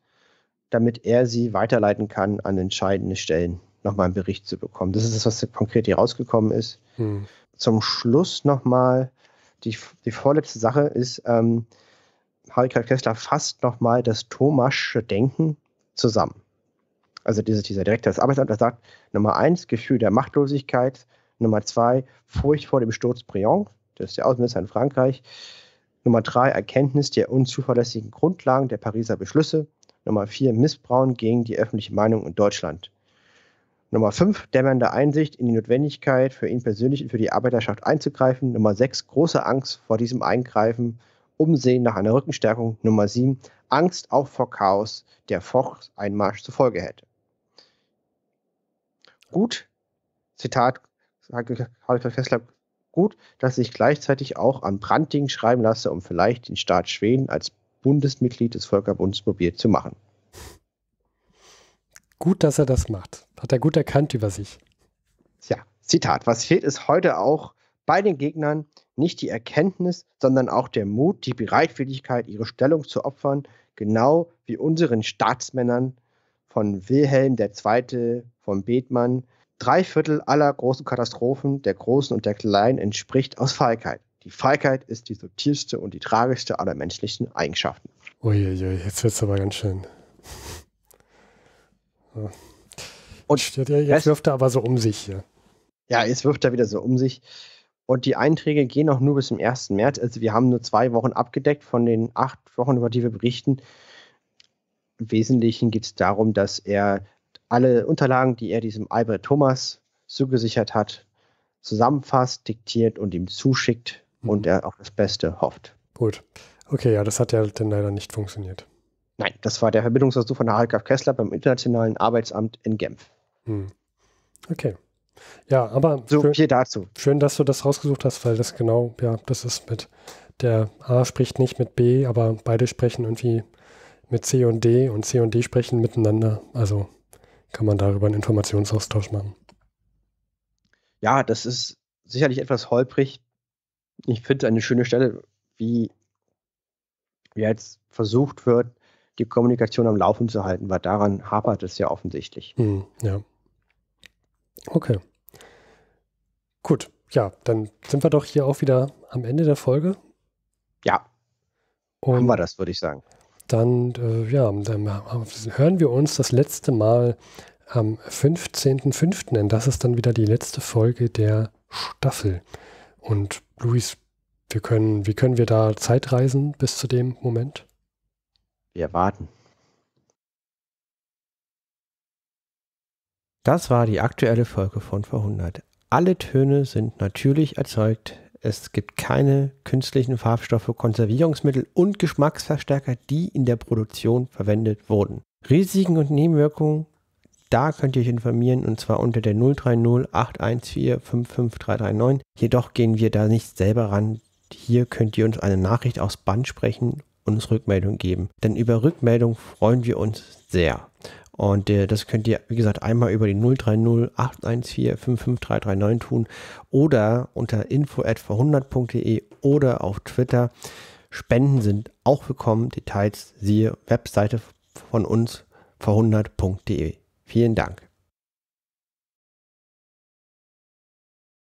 damit er sie weiterleiten kann an entscheidende Stellen, nochmal einen Bericht zu bekommen. Das ist das, was konkret hier rausgekommen ist. Hm. Zum Schluss nochmal, die, die vorletzte Sache ist, ähm, Harry Graf Kessler fasst nochmal das Thomasche Denken zusammen. Also dieser, dieser Direktor des Arbeitsamtes sagt, Nummer eins, Gefühl der Machtlosigkeit, Nummer zwei, Furcht vor dem Sturz Briand, das ist der Außenminister in Frankreich. Nummer drei, Erkenntnis der unzuverlässigen Grundlagen der Pariser Beschlüsse. Nummer vier, Missbrauen gegen die öffentliche Meinung in Deutschland. Nummer fünf, dämmernde Einsicht in die Notwendigkeit, für ihn persönlich und für die Arbeiterschaft einzugreifen. Nummer sechs, große Angst vor diesem Eingreifen, Umsehen nach einer Rückenstärkung. Nummer sieben, Angst auch vor Chaos, der Fochs Einmarsch zur Folge hätte. Gut, Zitat Harald Fessler gut, dass ich gleichzeitig auch an Branding schreiben lasse, um vielleicht den Staat Schweden als Bundesmitglied des Völkerbundes probiert zu machen. Gut, dass er das macht. Hat er gut erkannt über sich. Ja, Zitat. Was fehlt, ist heute auch bei den Gegnern nicht die Erkenntnis, sondern auch der Mut, die Bereitwilligkeit, ihre Stellung zu opfern, genau wie unseren Staatsmännern von Wilhelm II., von Bethmann, Drei Viertel aller großen Katastrophen, der großen und der kleinen, entspricht aus Feigheit. Die Feigheit ist die subtilste und die tragischste aller menschlichen Eigenschaften. Uiuiui, jetzt wird es aber ganz schön. Und jetzt das, wirft er aber so um sich hier. Ja, jetzt wirft er wieder so um sich. Und die Einträge gehen auch nur bis zum 1. März. Also wir haben nur zwei Wochen abgedeckt von den acht Wochen, über die wir berichten. Im Wesentlichen geht es darum, dass er alle Unterlagen, die er diesem Albert Thomas zugesichert hat, zusammenfasst, diktiert und ihm zuschickt mhm. und er auf das Beste hofft. Gut. Okay, ja, das hat ja dann leider nicht funktioniert. Nein, das war der Verbindungsversuch von Harald Kessler beim Internationalen Arbeitsamt in Genf. Hm. Okay. Ja, aber so schön, viel dazu. Schön, dass du das rausgesucht hast, weil das genau, ja, das ist mit der A spricht nicht mit B, aber beide sprechen irgendwie mit C und D und C und D sprechen miteinander. Also kann man darüber einen Informationsaustausch machen. Ja, das ist sicherlich etwas holprig. Ich finde eine schöne Stelle, wie jetzt versucht wird, die Kommunikation am Laufen zu halten, weil daran hapert es ja offensichtlich. Hm, ja. Okay. Gut, ja, dann sind wir doch hier auch wieder am Ende der Folge. Ja. Und haben wir das, würde ich sagen dann, äh, ja, dann hören wir uns das letzte Mal am 15.05., denn das ist dann wieder die letzte Folge der Staffel. Und Luis, wir können, wie können wir da Zeit reisen bis zu dem Moment? Wir warten. Das war die aktuelle Folge von Verhundert. Alle Töne sind natürlich erzeugt es gibt keine künstlichen Farbstoffe, Konservierungsmittel und Geschmacksverstärker, die in der Produktion verwendet wurden. Risiken und Nebenwirkungen, da könnt ihr euch informieren und zwar unter der 030 814 55339. Jedoch gehen wir da nicht selber ran. Hier könnt ihr uns eine Nachricht aus Band sprechen und uns Rückmeldung geben. Denn über Rückmeldung freuen wir uns sehr. Und äh, das könnt ihr, wie gesagt, einmal über die 030 814 55339 tun oder unter info at 100.de oder auf Twitter. Spenden sind auch willkommen. Details siehe Webseite von uns verhundert.de. Vielen Dank.